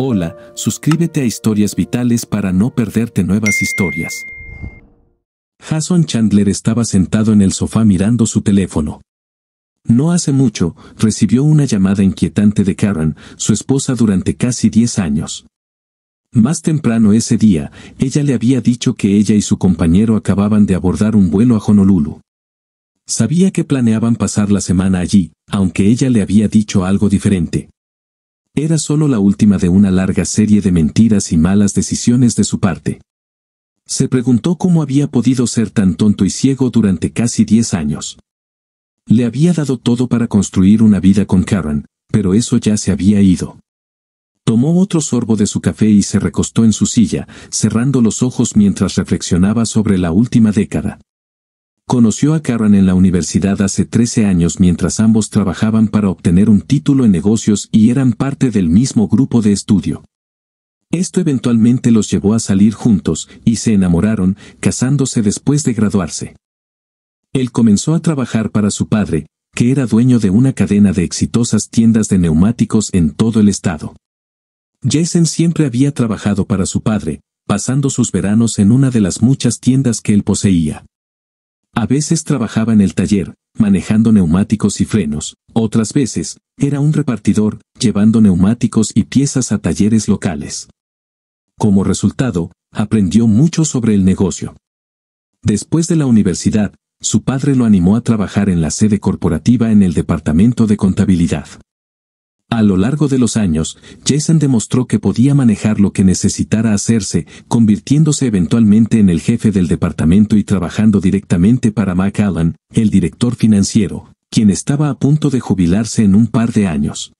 Hola, suscríbete a Historias Vitales para no perderte nuevas historias. Jason Chandler estaba sentado en el sofá mirando su teléfono. No hace mucho, recibió una llamada inquietante de Karen, su esposa durante casi 10 años. Más temprano ese día, ella le había dicho que ella y su compañero acababan de abordar un vuelo a Honolulu. Sabía que planeaban pasar la semana allí, aunque ella le había dicho algo diferente. Era solo la última de una larga serie de mentiras y malas decisiones de su parte. Se preguntó cómo había podido ser tan tonto y ciego durante casi diez años. Le había dado todo para construir una vida con Karen, pero eso ya se había ido. Tomó otro sorbo de su café y se recostó en su silla, cerrando los ojos mientras reflexionaba sobre la última década. Conoció a Karen en la universidad hace 13 años mientras ambos trabajaban para obtener un título en negocios y eran parte del mismo grupo de estudio. Esto eventualmente los llevó a salir juntos y se enamoraron, casándose después de graduarse. Él comenzó a trabajar para su padre, que era dueño de una cadena de exitosas tiendas de neumáticos en todo el estado. Jason siempre había trabajado para su padre, pasando sus veranos en una de las muchas tiendas que él poseía. A veces trabajaba en el taller, manejando neumáticos y frenos, otras veces, era un repartidor, llevando neumáticos y piezas a talleres locales. Como resultado, aprendió mucho sobre el negocio. Después de la universidad, su padre lo animó a trabajar en la sede corporativa en el departamento de contabilidad. A lo largo de los años, Jason demostró que podía manejar lo que necesitara hacerse, convirtiéndose eventualmente en el jefe del departamento y trabajando directamente para Mac Allen, el director financiero, quien estaba a punto de jubilarse en un par de años.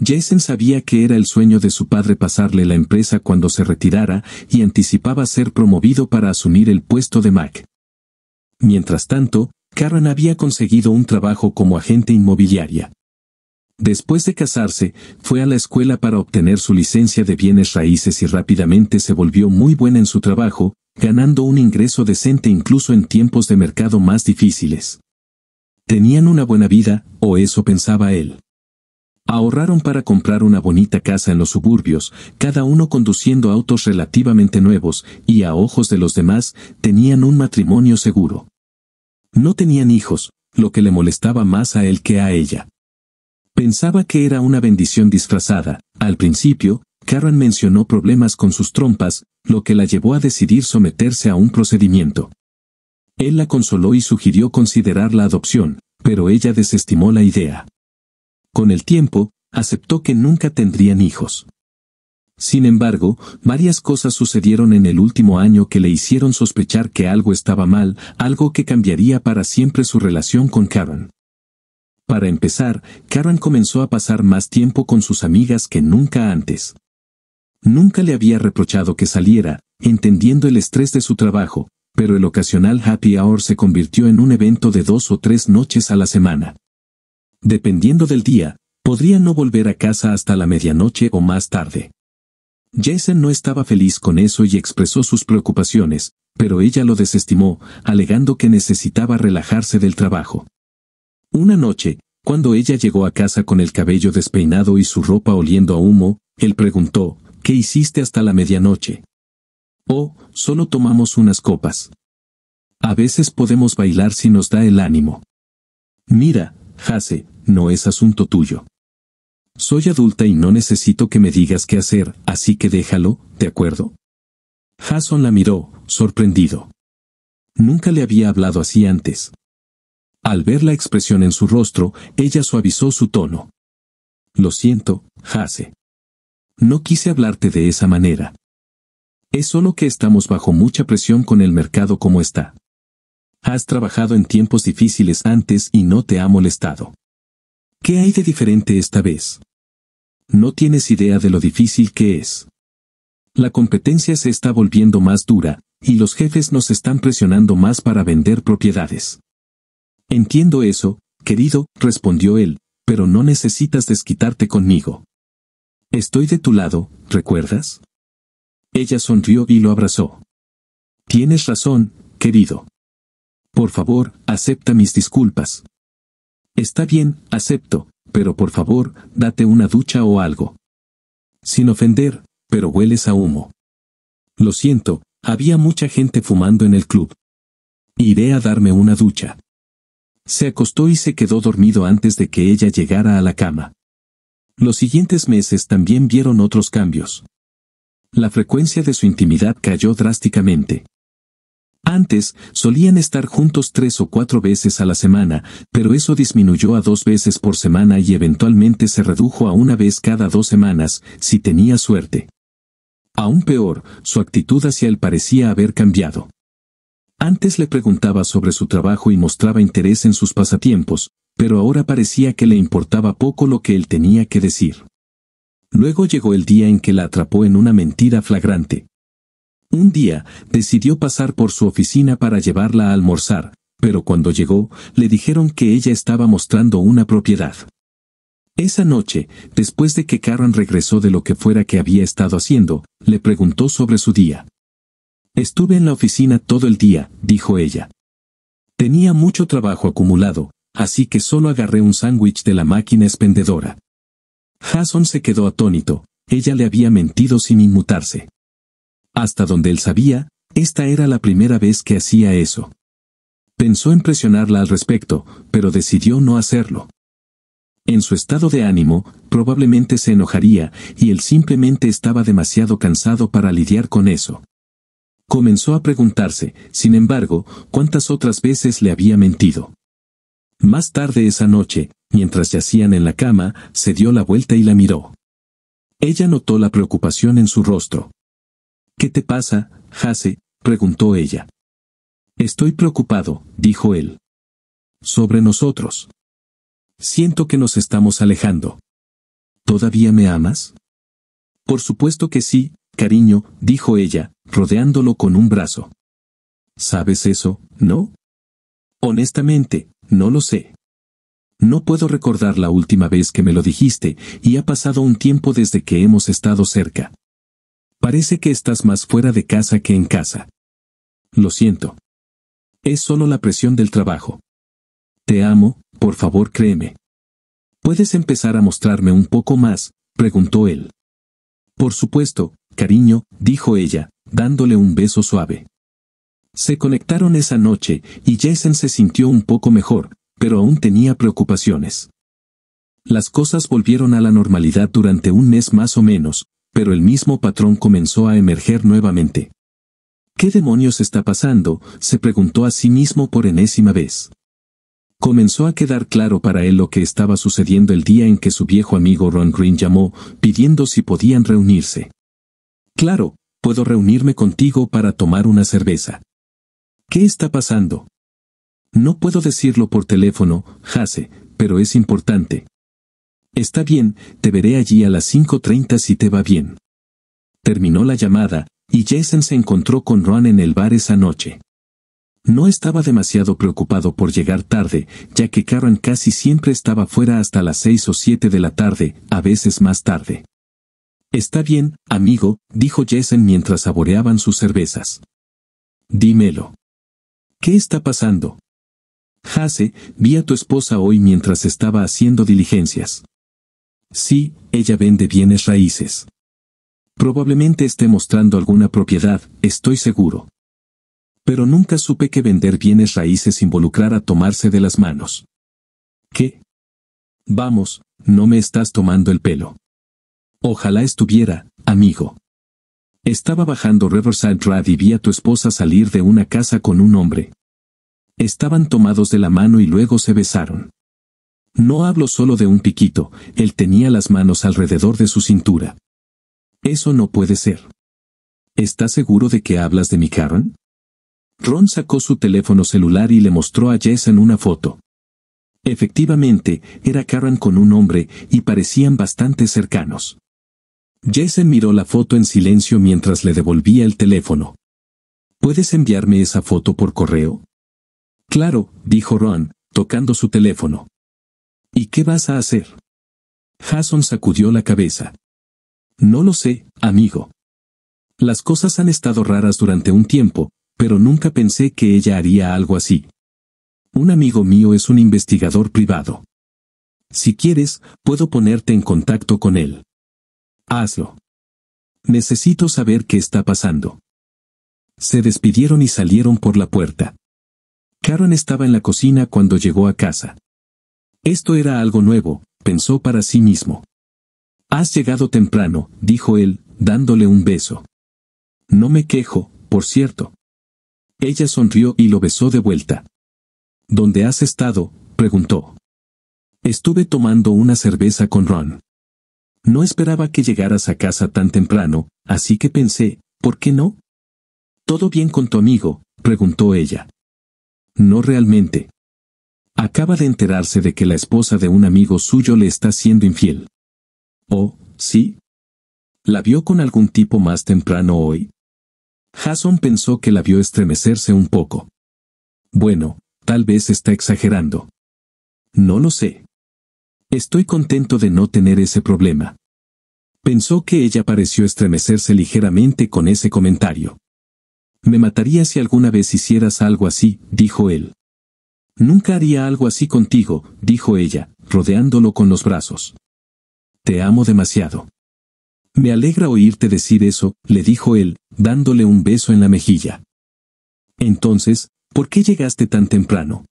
Jason sabía que era el sueño de su padre pasarle la empresa cuando se retirara y anticipaba ser promovido para asumir el puesto de Mac. Mientras tanto, Karen había conseguido un trabajo como agente inmobiliaria. Después de casarse, fue a la escuela para obtener su licencia de bienes raíces y rápidamente se volvió muy buena en su trabajo, ganando un ingreso decente incluso en tiempos de mercado más difíciles. Tenían una buena vida, o eso pensaba él. Ahorraron para comprar una bonita casa en los suburbios, cada uno conduciendo autos relativamente nuevos, y a ojos de los demás, tenían un matrimonio seguro. No tenían hijos, lo que le molestaba más a él que a ella. Pensaba que era una bendición disfrazada. Al principio, Karen mencionó problemas con sus trompas, lo que la llevó a decidir someterse a un procedimiento. Él la consoló y sugirió considerar la adopción, pero ella desestimó la idea. Con el tiempo, aceptó que nunca tendrían hijos. Sin embargo, varias cosas sucedieron en el último año que le hicieron sospechar que algo estaba mal, algo que cambiaría para siempre su relación con Karen. Para empezar, Karen comenzó a pasar más tiempo con sus amigas que nunca antes. Nunca le había reprochado que saliera, entendiendo el estrés de su trabajo, pero el ocasional happy hour se convirtió en un evento de dos o tres noches a la semana. Dependiendo del día, podría no volver a casa hasta la medianoche o más tarde. Jason no estaba feliz con eso y expresó sus preocupaciones, pero ella lo desestimó, alegando que necesitaba relajarse del trabajo. Una noche, cuando ella llegó a casa con el cabello despeinado y su ropa oliendo a humo, él preguntó, ¿qué hiciste hasta la medianoche? Oh, solo tomamos unas copas. A veces podemos bailar si nos da el ánimo. Mira, Jase, no es asunto tuyo. Soy adulta y no necesito que me digas qué hacer, así que déjalo, ¿de acuerdo? Jason la miró, sorprendido. Nunca le había hablado así antes. Al ver la expresión en su rostro, ella suavizó su tono. Lo siento, Hase. No quise hablarte de esa manera. Es solo que estamos bajo mucha presión con el mercado como está. Has trabajado en tiempos difíciles antes y no te ha molestado. ¿Qué hay de diferente esta vez? No tienes idea de lo difícil que es. La competencia se está volviendo más dura, y los jefes nos están presionando más para vender propiedades. Entiendo eso, querido, respondió él, pero no necesitas desquitarte conmigo. Estoy de tu lado, ¿recuerdas? Ella sonrió y lo abrazó. Tienes razón, querido. Por favor, acepta mis disculpas. Está bien, acepto, pero por favor, date una ducha o algo. Sin ofender, pero hueles a humo. Lo siento, había mucha gente fumando en el club. Iré a darme una ducha. Se acostó y se quedó dormido antes de que ella llegara a la cama. Los siguientes meses también vieron otros cambios. La frecuencia de su intimidad cayó drásticamente. Antes, solían estar juntos tres o cuatro veces a la semana, pero eso disminuyó a dos veces por semana y eventualmente se redujo a una vez cada dos semanas, si tenía suerte. Aún peor, su actitud hacia él parecía haber cambiado. Antes le preguntaba sobre su trabajo y mostraba interés en sus pasatiempos, pero ahora parecía que le importaba poco lo que él tenía que decir. Luego llegó el día en que la atrapó en una mentira flagrante. Un día, decidió pasar por su oficina para llevarla a almorzar, pero cuando llegó, le dijeron que ella estaba mostrando una propiedad. Esa noche, después de que Karen regresó de lo que fuera que había estado haciendo, le preguntó sobre su día. Estuve en la oficina todo el día, dijo ella. Tenía mucho trabajo acumulado, así que solo agarré un sándwich de la máquina expendedora. Jason se quedó atónito, ella le había mentido sin inmutarse. Hasta donde él sabía, esta era la primera vez que hacía eso. Pensó en presionarla al respecto, pero decidió no hacerlo. En su estado de ánimo, probablemente se enojaría, y él simplemente estaba demasiado cansado para lidiar con eso. Comenzó a preguntarse, sin embargo, cuántas otras veces le había mentido. Más tarde esa noche, mientras yacían en la cama, se dio la vuelta y la miró. Ella notó la preocupación en su rostro. ¿Qué te pasa, Hase? preguntó ella. Estoy preocupado, dijo él. Sobre nosotros. Siento que nos estamos alejando. ¿Todavía me amas? Por supuesto que sí, Cariño, dijo ella, rodeándolo con un brazo. ¿Sabes eso, no? Honestamente, no lo sé. No puedo recordar la última vez que me lo dijiste, y ha pasado un tiempo desde que hemos estado cerca. Parece que estás más fuera de casa que en casa. Lo siento. Es solo la presión del trabajo. Te amo, por favor créeme. ¿Puedes empezar a mostrarme un poco más? preguntó él. Por supuesto, Cariño, dijo ella, dándole un beso suave. Se conectaron esa noche, y Jason se sintió un poco mejor, pero aún tenía preocupaciones. Las cosas volvieron a la normalidad durante un mes más o menos, pero el mismo patrón comenzó a emerger nuevamente. ¿Qué demonios está pasando? se preguntó a sí mismo por enésima vez. Comenzó a quedar claro para él lo que estaba sucediendo el día en que su viejo amigo Ron Green llamó, pidiendo si podían reunirse. Claro, puedo reunirme contigo para tomar una cerveza. ¿Qué está pasando? No puedo decirlo por teléfono, Jase, pero es importante. Está bien, te veré allí a las 5.30 si te va bien. Terminó la llamada, y Jason se encontró con Ron en el bar esa noche. No estaba demasiado preocupado por llegar tarde, ya que Karen casi siempre estaba fuera hasta las seis o siete de la tarde, a veces más tarde. Está bien, amigo, dijo Jessen mientras saboreaban sus cervezas. Dímelo. ¿Qué está pasando? Hase, vi a tu esposa hoy mientras estaba haciendo diligencias. Sí, ella vende bienes raíces. Probablemente esté mostrando alguna propiedad, estoy seguro. Pero nunca supe que vender bienes raíces involucrara tomarse de las manos. ¿Qué? Vamos, no me estás tomando el pelo. Ojalá estuviera, amigo. Estaba bajando Riverside Drive y vi a tu esposa salir de una casa con un hombre. Estaban tomados de la mano y luego se besaron. No hablo solo de un piquito, él tenía las manos alrededor de su cintura. Eso no puede ser. ¿Estás seguro de que hablas de mi Karen? Ron sacó su teléfono celular y le mostró a Jess en una foto. Efectivamente, era Karen con un hombre y parecían bastante cercanos. Jason miró la foto en silencio mientras le devolvía el teléfono. ¿Puedes enviarme esa foto por correo? Claro, dijo Ron, tocando su teléfono. ¿Y qué vas a hacer? Jason sacudió la cabeza. No lo sé, amigo. Las cosas han estado raras durante un tiempo, pero nunca pensé que ella haría algo así. Un amigo mío es un investigador privado. Si quieres, puedo ponerte en contacto con él. Hazlo. Necesito saber qué está pasando. Se despidieron y salieron por la puerta. Karen estaba en la cocina cuando llegó a casa. Esto era algo nuevo, pensó para sí mismo. Has llegado temprano, dijo él, dándole un beso. No me quejo, por cierto. Ella sonrió y lo besó de vuelta. ¿Dónde has estado? preguntó. Estuve tomando una cerveza con Ron. No esperaba que llegaras a casa tan temprano, así que pensé, ¿por qué no? ¿Todo bien con tu amigo? preguntó ella. No realmente. Acaba de enterarse de que la esposa de un amigo suyo le está siendo infiel. Oh, sí. ¿La vio con algún tipo más temprano hoy? Jason pensó que la vio estremecerse un poco. Bueno, tal vez está exagerando. No lo sé. Estoy contento de no tener ese problema. Pensó que ella pareció estremecerse ligeramente con ese comentario. Me mataría si alguna vez hicieras algo así, dijo él. Nunca haría algo así contigo, dijo ella, rodeándolo con los brazos. Te amo demasiado. Me alegra oírte decir eso, le dijo él, dándole un beso en la mejilla. Entonces, ¿por qué llegaste tan temprano?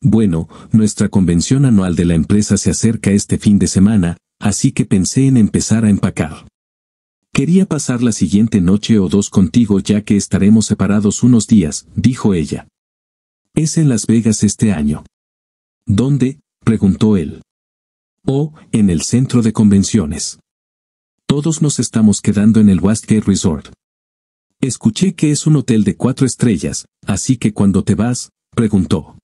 Bueno, nuestra convención anual de la empresa se acerca este fin de semana, así que pensé en empezar a empacar. Quería pasar la siguiente noche o dos contigo ya que estaremos separados unos días, dijo ella. Es en Las Vegas este año. ¿Dónde? preguntó él. Oh, en el centro de convenciones. Todos nos estamos quedando en el Westgate Resort. Escuché que es un hotel de cuatro estrellas, así que cuando te vas, preguntó.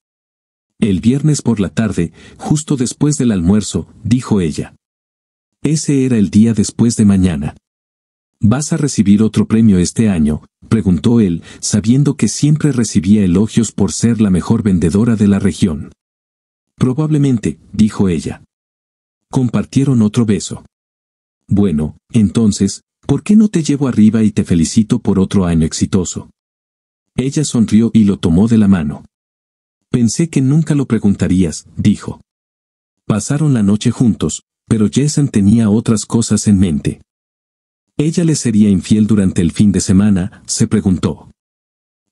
El viernes por la tarde, justo después del almuerzo, dijo ella. Ese era el día después de mañana. ¿Vas a recibir otro premio este año? preguntó él, sabiendo que siempre recibía elogios por ser la mejor vendedora de la región. Probablemente, dijo ella. Compartieron otro beso. Bueno, entonces, ¿por qué no te llevo arriba y te felicito por otro año exitoso? Ella sonrió y lo tomó de la mano. Pensé que nunca lo preguntarías, dijo. Pasaron la noche juntos, pero Jason tenía otras cosas en mente. ¿Ella le sería infiel durante el fin de semana? se preguntó.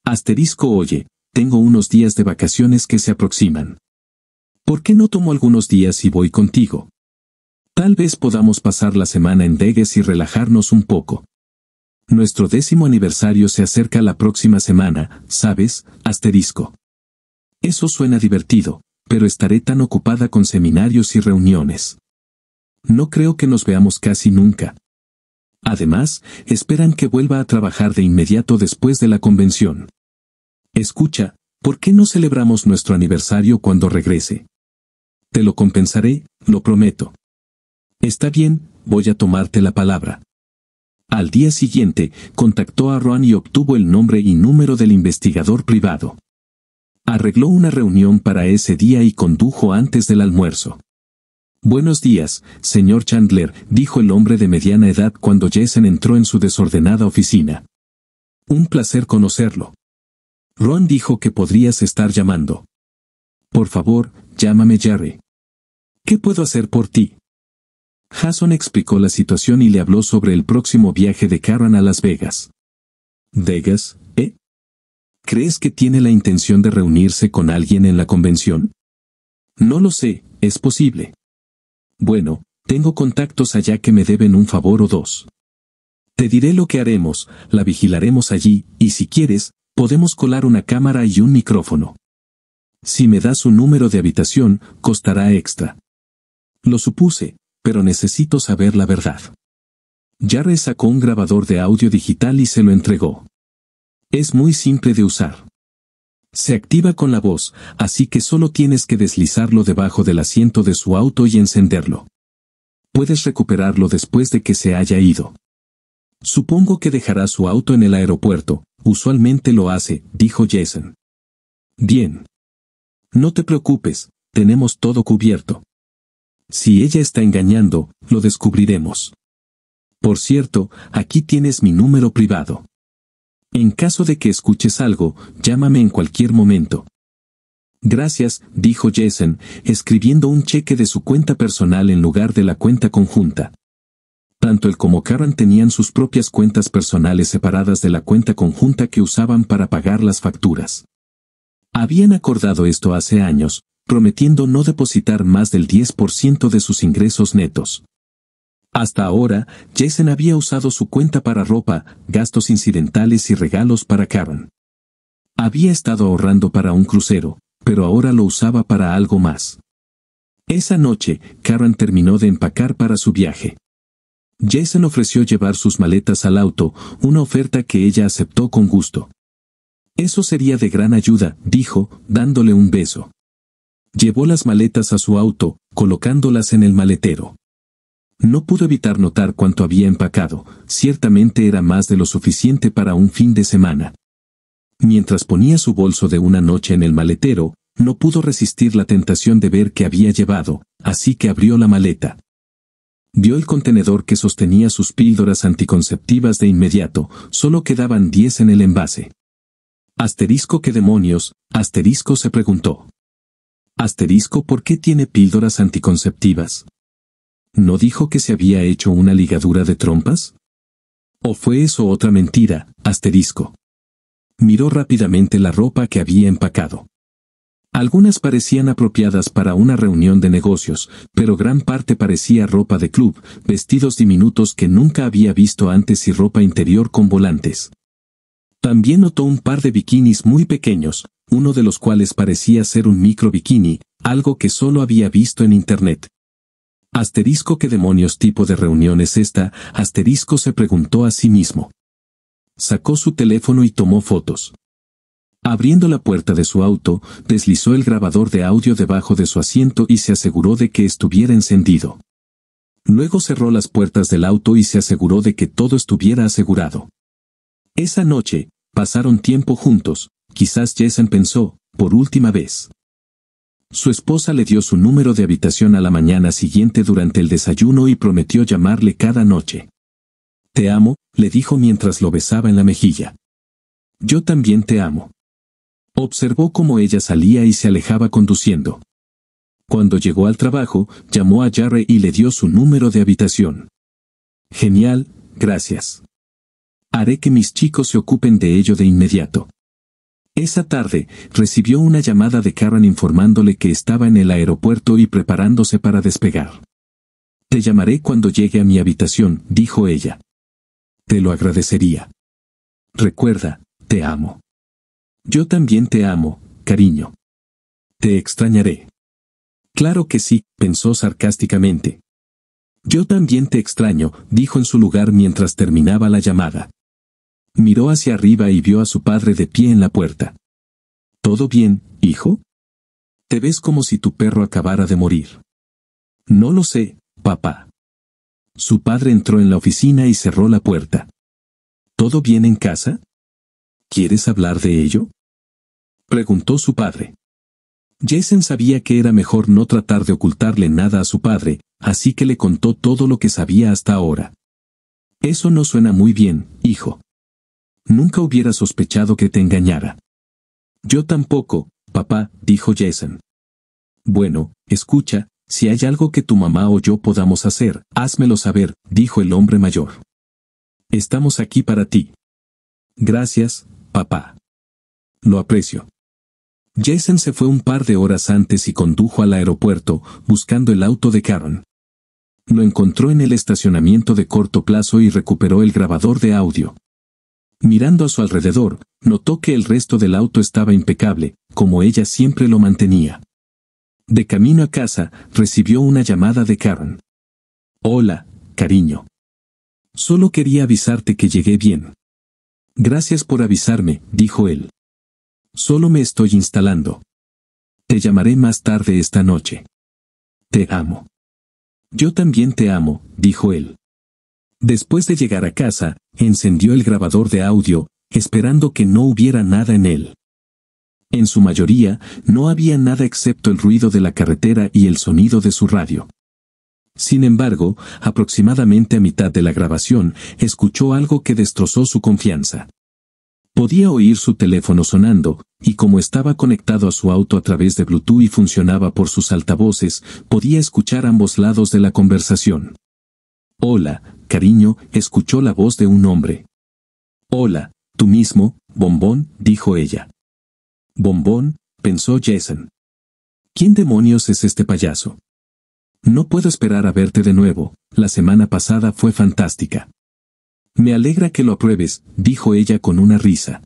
Asterisco oye, tengo unos días de vacaciones que se aproximan. ¿Por qué no tomo algunos días y voy contigo? Tal vez podamos pasar la semana en Degues y relajarnos un poco. Nuestro décimo aniversario se acerca la próxima semana, ¿sabes? Asterisco. Eso suena divertido, pero estaré tan ocupada con seminarios y reuniones. No creo que nos veamos casi nunca. Además, esperan que vuelva a trabajar de inmediato después de la convención. Escucha, ¿por qué no celebramos nuestro aniversario cuando regrese? Te lo compensaré, lo prometo. Está bien, voy a tomarte la palabra. Al día siguiente, contactó a Ron y obtuvo el nombre y número del investigador privado. Arregló una reunión para ese día y condujo antes del almuerzo. Buenos días, señor Chandler, dijo el hombre de mediana edad cuando Jason entró en su desordenada oficina. Un placer conocerlo. Ron dijo que podrías estar llamando. Por favor, llámame Jerry. ¿Qué puedo hacer por ti? Hasson explicó la situación y le habló sobre el próximo viaje de Karen a Las Vegas. ¿Vegas, eh? ¿Crees que tiene la intención de reunirse con alguien en la convención? No lo sé, es posible. Bueno, tengo contactos allá que me deben un favor o dos. Te diré lo que haremos, la vigilaremos allí, y si quieres, podemos colar una cámara y un micrófono. Si me das un número de habitación, costará extra. Lo supuse, pero necesito saber la verdad. Jarre sacó un grabador de audio digital y se lo entregó. Es muy simple de usar. Se activa con la voz, así que solo tienes que deslizarlo debajo del asiento de su auto y encenderlo. Puedes recuperarlo después de que se haya ido. Supongo que dejará su auto en el aeropuerto, usualmente lo hace, dijo Jason. Bien. No te preocupes, tenemos todo cubierto. Si ella está engañando, lo descubriremos. Por cierto, aquí tienes mi número privado. En caso de que escuches algo, llámame en cualquier momento. Gracias, dijo Jason, escribiendo un cheque de su cuenta personal en lugar de la cuenta conjunta. Tanto él como Karen tenían sus propias cuentas personales separadas de la cuenta conjunta que usaban para pagar las facturas. Habían acordado esto hace años, prometiendo no depositar más del 10% de sus ingresos netos. Hasta ahora, Jason había usado su cuenta para ropa, gastos incidentales y regalos para Karen. Había estado ahorrando para un crucero, pero ahora lo usaba para algo más. Esa noche, Karen terminó de empacar para su viaje. Jason ofreció llevar sus maletas al auto, una oferta que ella aceptó con gusto. Eso sería de gran ayuda, dijo, dándole un beso. Llevó las maletas a su auto, colocándolas en el maletero. No pudo evitar notar cuánto había empacado, ciertamente era más de lo suficiente para un fin de semana. Mientras ponía su bolso de una noche en el maletero, no pudo resistir la tentación de ver qué había llevado, así que abrió la maleta. Vio el contenedor que sostenía sus píldoras anticonceptivas de inmediato, solo quedaban diez en el envase. Asterisco qué demonios, asterisco se preguntó. Asterisco por qué tiene píldoras anticonceptivas. ¿no dijo que se había hecho una ligadura de trompas? ¿O fue eso otra mentira? Asterisco. Miró rápidamente la ropa que había empacado. Algunas parecían apropiadas para una reunión de negocios, pero gran parte parecía ropa de club, vestidos diminutos que nunca había visto antes y ropa interior con volantes. También notó un par de bikinis muy pequeños, uno de los cuales parecía ser un micro bikini, algo que solo había visto en internet. Asterisco qué demonios tipo de reunión es esta, asterisco se preguntó a sí mismo. Sacó su teléfono y tomó fotos. Abriendo la puerta de su auto, deslizó el grabador de audio debajo de su asiento y se aseguró de que estuviera encendido. Luego cerró las puertas del auto y se aseguró de que todo estuviera asegurado. Esa noche, pasaron tiempo juntos, quizás Jessen pensó, por última vez. Su esposa le dio su número de habitación a la mañana siguiente durante el desayuno y prometió llamarle cada noche. Te amo, le dijo mientras lo besaba en la mejilla. Yo también te amo. Observó cómo ella salía y se alejaba conduciendo. Cuando llegó al trabajo, llamó a Jarre y le dio su número de habitación. Genial, gracias. Haré que mis chicos se ocupen de ello de inmediato. Esa tarde, recibió una llamada de Karen informándole que estaba en el aeropuerto y preparándose para despegar. Te llamaré cuando llegue a mi habitación, dijo ella. Te lo agradecería. Recuerda, te amo. Yo también te amo, cariño. Te extrañaré. Claro que sí, pensó sarcásticamente. Yo también te extraño, dijo en su lugar mientras terminaba la llamada. Miró hacia arriba y vio a su padre de pie en la puerta. ¿Todo bien, hijo? Te ves como si tu perro acabara de morir. No lo sé, papá. Su padre entró en la oficina y cerró la puerta. ¿Todo bien en casa? ¿Quieres hablar de ello? Preguntó su padre. Jason sabía que era mejor no tratar de ocultarle nada a su padre, así que le contó todo lo que sabía hasta ahora. Eso no suena muy bien, hijo. Nunca hubiera sospechado que te engañara. Yo tampoco, papá, dijo Jason. Bueno, escucha, si hay algo que tu mamá o yo podamos hacer, házmelo saber, dijo el hombre mayor. Estamos aquí para ti. Gracias, papá. Lo aprecio. Jason se fue un par de horas antes y condujo al aeropuerto, buscando el auto de Karen. Lo encontró en el estacionamiento de corto plazo y recuperó el grabador de audio. Mirando a su alrededor, notó que el resto del auto estaba impecable, como ella siempre lo mantenía. De camino a casa, recibió una llamada de Karen. Hola, cariño. Solo quería avisarte que llegué bien. Gracias por avisarme, dijo él. Solo me estoy instalando. Te llamaré más tarde esta noche. Te amo. Yo también te amo, dijo él. Después de llegar a casa, encendió el grabador de audio, esperando que no hubiera nada en él. En su mayoría, no había nada excepto el ruido de la carretera y el sonido de su radio. Sin embargo, aproximadamente a mitad de la grabación, escuchó algo que destrozó su confianza. Podía oír su teléfono sonando, y como estaba conectado a su auto a través de Bluetooth y funcionaba por sus altavoces, podía escuchar ambos lados de la conversación. Hola, cariño, escuchó la voz de un hombre. Hola, tú mismo, bombón, dijo ella. Bombón, pensó Jason. ¿Quién demonios es este payaso? No puedo esperar a verte de nuevo, la semana pasada fue fantástica. Me alegra que lo apruebes, dijo ella con una risa.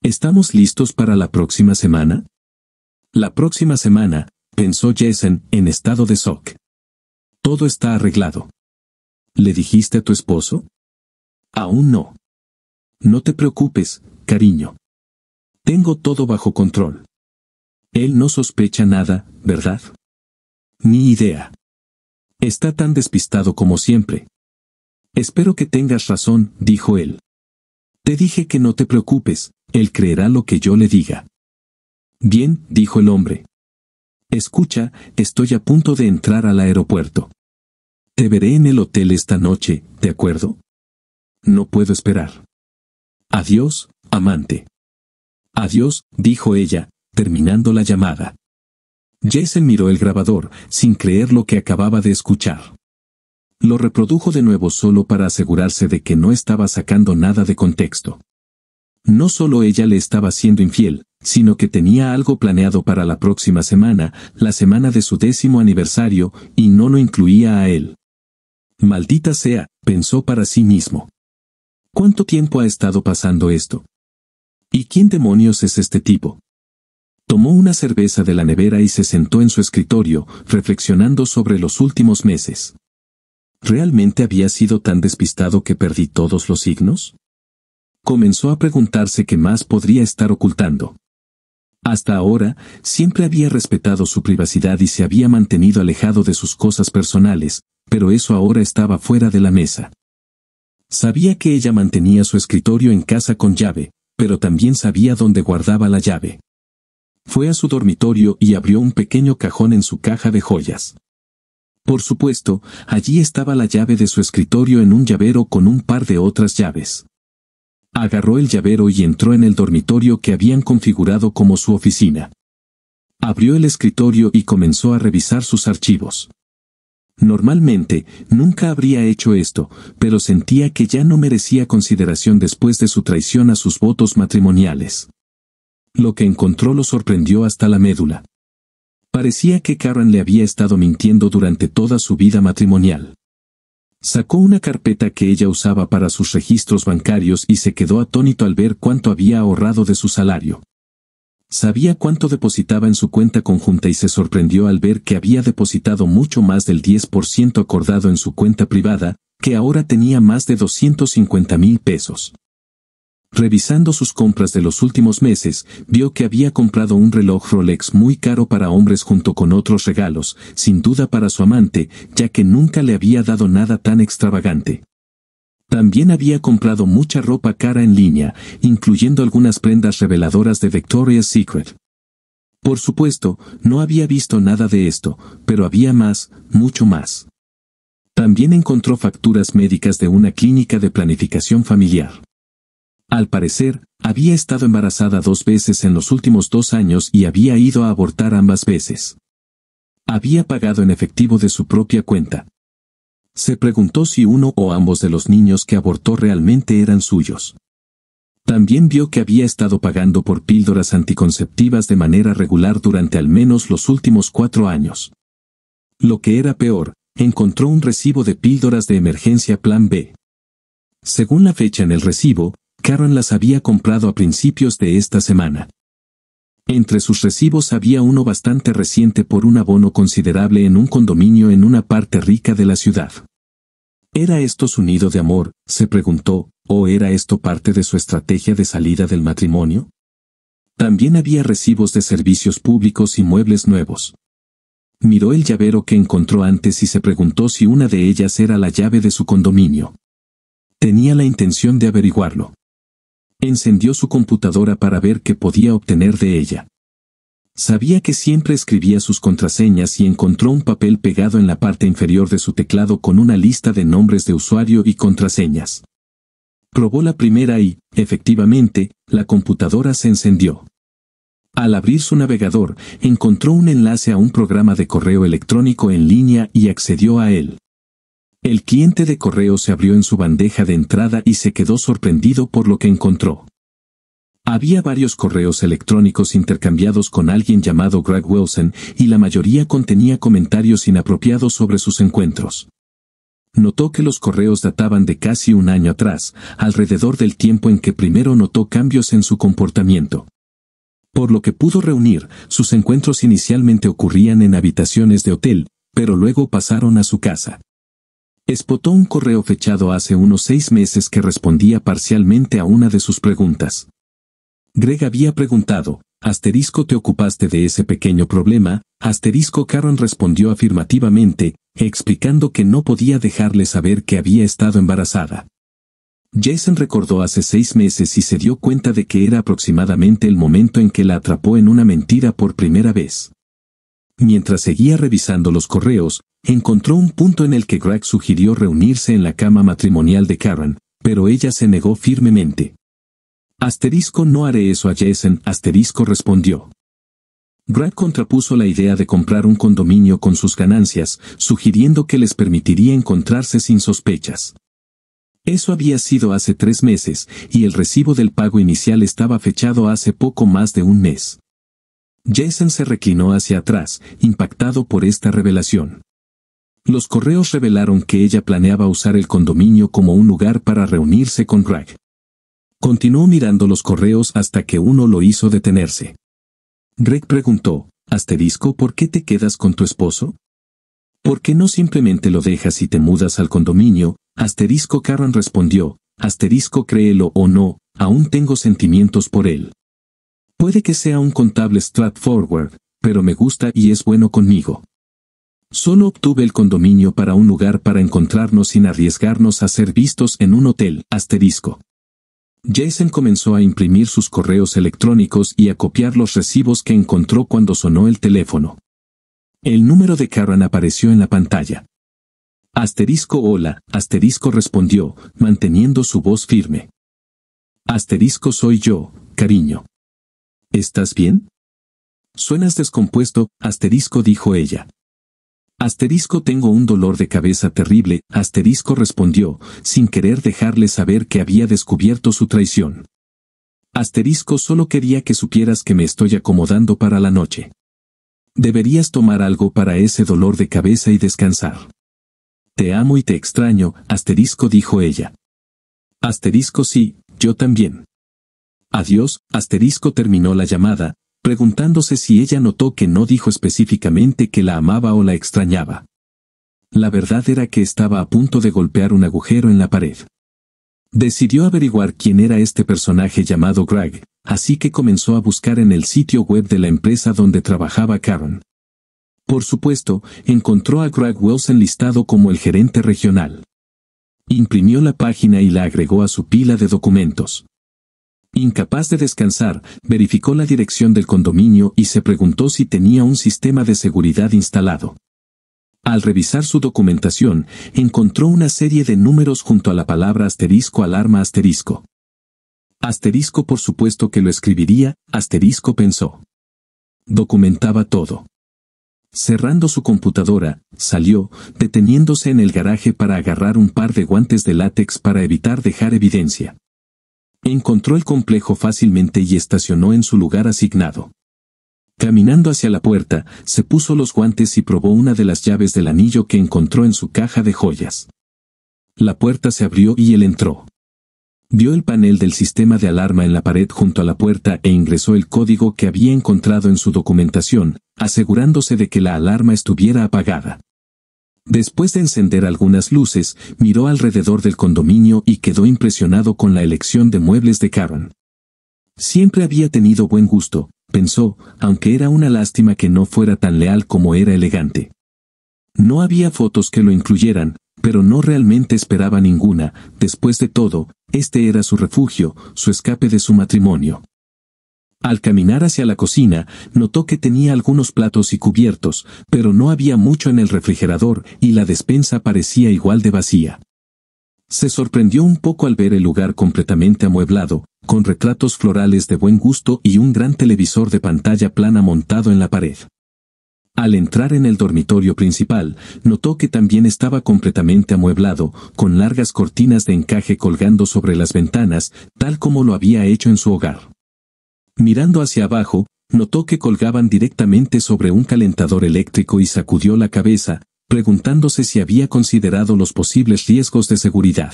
¿Estamos listos para la próxima semana? La próxima semana, pensó Jason en estado de shock. Todo está arreglado. ¿Le dijiste a tu esposo? Aún no. No te preocupes, cariño. Tengo todo bajo control. Él no sospecha nada, ¿verdad? Ni idea. Está tan despistado como siempre. Espero que tengas razón, dijo él. Te dije que no te preocupes, él creerá lo que yo le diga. Bien, dijo el hombre. Escucha, estoy a punto de entrar al aeropuerto. Te veré en el hotel esta noche, ¿de acuerdo? No puedo esperar. Adiós, amante. Adiós, dijo ella, terminando la llamada. Jason miró el grabador, sin creer lo que acababa de escuchar. Lo reprodujo de nuevo solo para asegurarse de que no estaba sacando nada de contexto. No solo ella le estaba siendo infiel, sino que tenía algo planeado para la próxima semana, la semana de su décimo aniversario, y no lo incluía a él. Maldita sea, pensó para sí mismo. ¿Cuánto tiempo ha estado pasando esto? ¿Y quién demonios es este tipo? Tomó una cerveza de la nevera y se sentó en su escritorio, reflexionando sobre los últimos meses. ¿Realmente había sido tan despistado que perdí todos los signos? Comenzó a preguntarse qué más podría estar ocultando. Hasta ahora, siempre había respetado su privacidad y se había mantenido alejado de sus cosas personales, pero eso ahora estaba fuera de la mesa. Sabía que ella mantenía su escritorio en casa con llave, pero también sabía dónde guardaba la llave. Fue a su dormitorio y abrió un pequeño cajón en su caja de joyas. Por supuesto, allí estaba la llave de su escritorio en un llavero con un par de otras llaves. Agarró el llavero y entró en el dormitorio que habían configurado como su oficina. Abrió el escritorio y comenzó a revisar sus archivos. Normalmente, nunca habría hecho esto, pero sentía que ya no merecía consideración después de su traición a sus votos matrimoniales. Lo que encontró lo sorprendió hasta la médula. Parecía que Karen le había estado mintiendo durante toda su vida matrimonial. Sacó una carpeta que ella usaba para sus registros bancarios y se quedó atónito al ver cuánto había ahorrado de su salario. Sabía cuánto depositaba en su cuenta conjunta y se sorprendió al ver que había depositado mucho más del 10% acordado en su cuenta privada, que ahora tenía más de 250 mil pesos. Revisando sus compras de los últimos meses, vio que había comprado un reloj Rolex muy caro para hombres junto con otros regalos, sin duda para su amante, ya que nunca le había dado nada tan extravagante. También había comprado mucha ropa cara en línea, incluyendo algunas prendas reveladoras de Victoria's Secret. Por supuesto, no había visto nada de esto, pero había más, mucho más. También encontró facturas médicas de una clínica de planificación familiar. Al parecer, había estado embarazada dos veces en los últimos dos años y había ido a abortar ambas veces. Había pagado en efectivo de su propia cuenta, se preguntó si uno o ambos de los niños que abortó realmente eran suyos. También vio que había estado pagando por píldoras anticonceptivas de manera regular durante al menos los últimos cuatro años. Lo que era peor, encontró un recibo de píldoras de emergencia Plan B. Según la fecha en el recibo, Karen las había comprado a principios de esta semana. Entre sus recibos había uno bastante reciente por un abono considerable en un condominio en una parte rica de la ciudad. ¿Era esto su nido de amor? se preguntó, o era esto parte de su estrategia de salida del matrimonio? También había recibos de servicios públicos y muebles nuevos. Miró el llavero que encontró antes y se preguntó si una de ellas era la llave de su condominio. Tenía la intención de averiguarlo. Encendió su computadora para ver qué podía obtener de ella. Sabía que siempre escribía sus contraseñas y encontró un papel pegado en la parte inferior de su teclado con una lista de nombres de usuario y contraseñas. Probó la primera y, efectivamente, la computadora se encendió. Al abrir su navegador, encontró un enlace a un programa de correo electrónico en línea y accedió a él. El cliente de correo se abrió en su bandeja de entrada y se quedó sorprendido por lo que encontró. Había varios correos electrónicos intercambiados con alguien llamado Greg Wilson y la mayoría contenía comentarios inapropiados sobre sus encuentros. Notó que los correos databan de casi un año atrás, alrededor del tiempo en que primero notó cambios en su comportamiento. Por lo que pudo reunir, sus encuentros inicialmente ocurrían en habitaciones de hotel, pero luego pasaron a su casa. Espotó un correo fechado hace unos seis meses que respondía parcialmente a una de sus preguntas. Greg había preguntado, asterisco te ocupaste de ese pequeño problema, asterisco Karen respondió afirmativamente, explicando que no podía dejarle saber que había estado embarazada. Jason recordó hace seis meses y se dio cuenta de que era aproximadamente el momento en que la atrapó en una mentira por primera vez. Mientras seguía revisando los correos, encontró un punto en el que Greg sugirió reunirse en la cama matrimonial de Karen, pero ella se negó firmemente. Asterisco no haré eso a Jason, asterisco respondió. Greg contrapuso la idea de comprar un condominio con sus ganancias, sugiriendo que les permitiría encontrarse sin sospechas. Eso había sido hace tres meses, y el recibo del pago inicial estaba fechado hace poco más de un mes. Jason se reclinó hacia atrás, impactado por esta revelación. Los correos revelaron que ella planeaba usar el condominio como un lugar para reunirse con Rick. Continuó mirando los correos hasta que uno lo hizo detenerse. Greg preguntó, asterisco, ¿por qué te quedas con tu esposo? ¿Por qué no simplemente lo dejas y te mudas al condominio? Asterisco Karen respondió, asterisco créelo o no, aún tengo sentimientos por él. Puede que sea un contable straightforward, forward, pero me gusta y es bueno conmigo. Solo obtuve el condominio para un lugar para encontrarnos sin arriesgarnos a ser vistos en un hotel, asterisco. Jason comenzó a imprimir sus correos electrónicos y a copiar los recibos que encontró cuando sonó el teléfono. El número de Karen apareció en la pantalla. Asterisco hola, asterisco respondió, manteniendo su voz firme. Asterisco soy yo, cariño. ¿Estás bien? Suenas descompuesto, asterisco dijo ella. Asterisco tengo un dolor de cabeza terrible, asterisco respondió, sin querer dejarle saber que había descubierto su traición. Asterisco solo quería que supieras que me estoy acomodando para la noche. Deberías tomar algo para ese dolor de cabeza y descansar. Te amo y te extraño, asterisco dijo ella. Asterisco sí, yo también. Adiós, asterisco terminó la llamada, preguntándose si ella notó que no dijo específicamente que la amaba o la extrañaba. La verdad era que estaba a punto de golpear un agujero en la pared. Decidió averiguar quién era este personaje llamado Greg, así que comenzó a buscar en el sitio web de la empresa donde trabajaba Karen. Por supuesto, encontró a Greg Wells enlistado como el gerente regional. Imprimió la página y la agregó a su pila de documentos. Incapaz de descansar, verificó la dirección del condominio y se preguntó si tenía un sistema de seguridad instalado. Al revisar su documentación, encontró una serie de números junto a la palabra asterisco alarma asterisco. Asterisco por supuesto que lo escribiría, asterisco pensó. Documentaba todo. Cerrando su computadora, salió, deteniéndose en el garaje para agarrar un par de guantes de látex para evitar dejar evidencia. Encontró el complejo fácilmente y estacionó en su lugar asignado. Caminando hacia la puerta, se puso los guantes y probó una de las llaves del anillo que encontró en su caja de joyas. La puerta se abrió y él entró. Vio el panel del sistema de alarma en la pared junto a la puerta e ingresó el código que había encontrado en su documentación, asegurándose de que la alarma estuviera apagada. Después de encender algunas luces, miró alrededor del condominio y quedó impresionado con la elección de muebles de Karen. Siempre había tenido buen gusto, pensó, aunque era una lástima que no fuera tan leal como era elegante. No había fotos que lo incluyeran, pero no realmente esperaba ninguna, después de todo, este era su refugio, su escape de su matrimonio. Al caminar hacia la cocina, notó que tenía algunos platos y cubiertos, pero no había mucho en el refrigerador y la despensa parecía igual de vacía. Se sorprendió un poco al ver el lugar completamente amueblado, con retratos florales de buen gusto y un gran televisor de pantalla plana montado en la pared. Al entrar en el dormitorio principal, notó que también estaba completamente amueblado, con largas cortinas de encaje colgando sobre las ventanas, tal como lo había hecho en su hogar. Mirando hacia abajo, notó que colgaban directamente sobre un calentador eléctrico y sacudió la cabeza, preguntándose si había considerado los posibles riesgos de seguridad.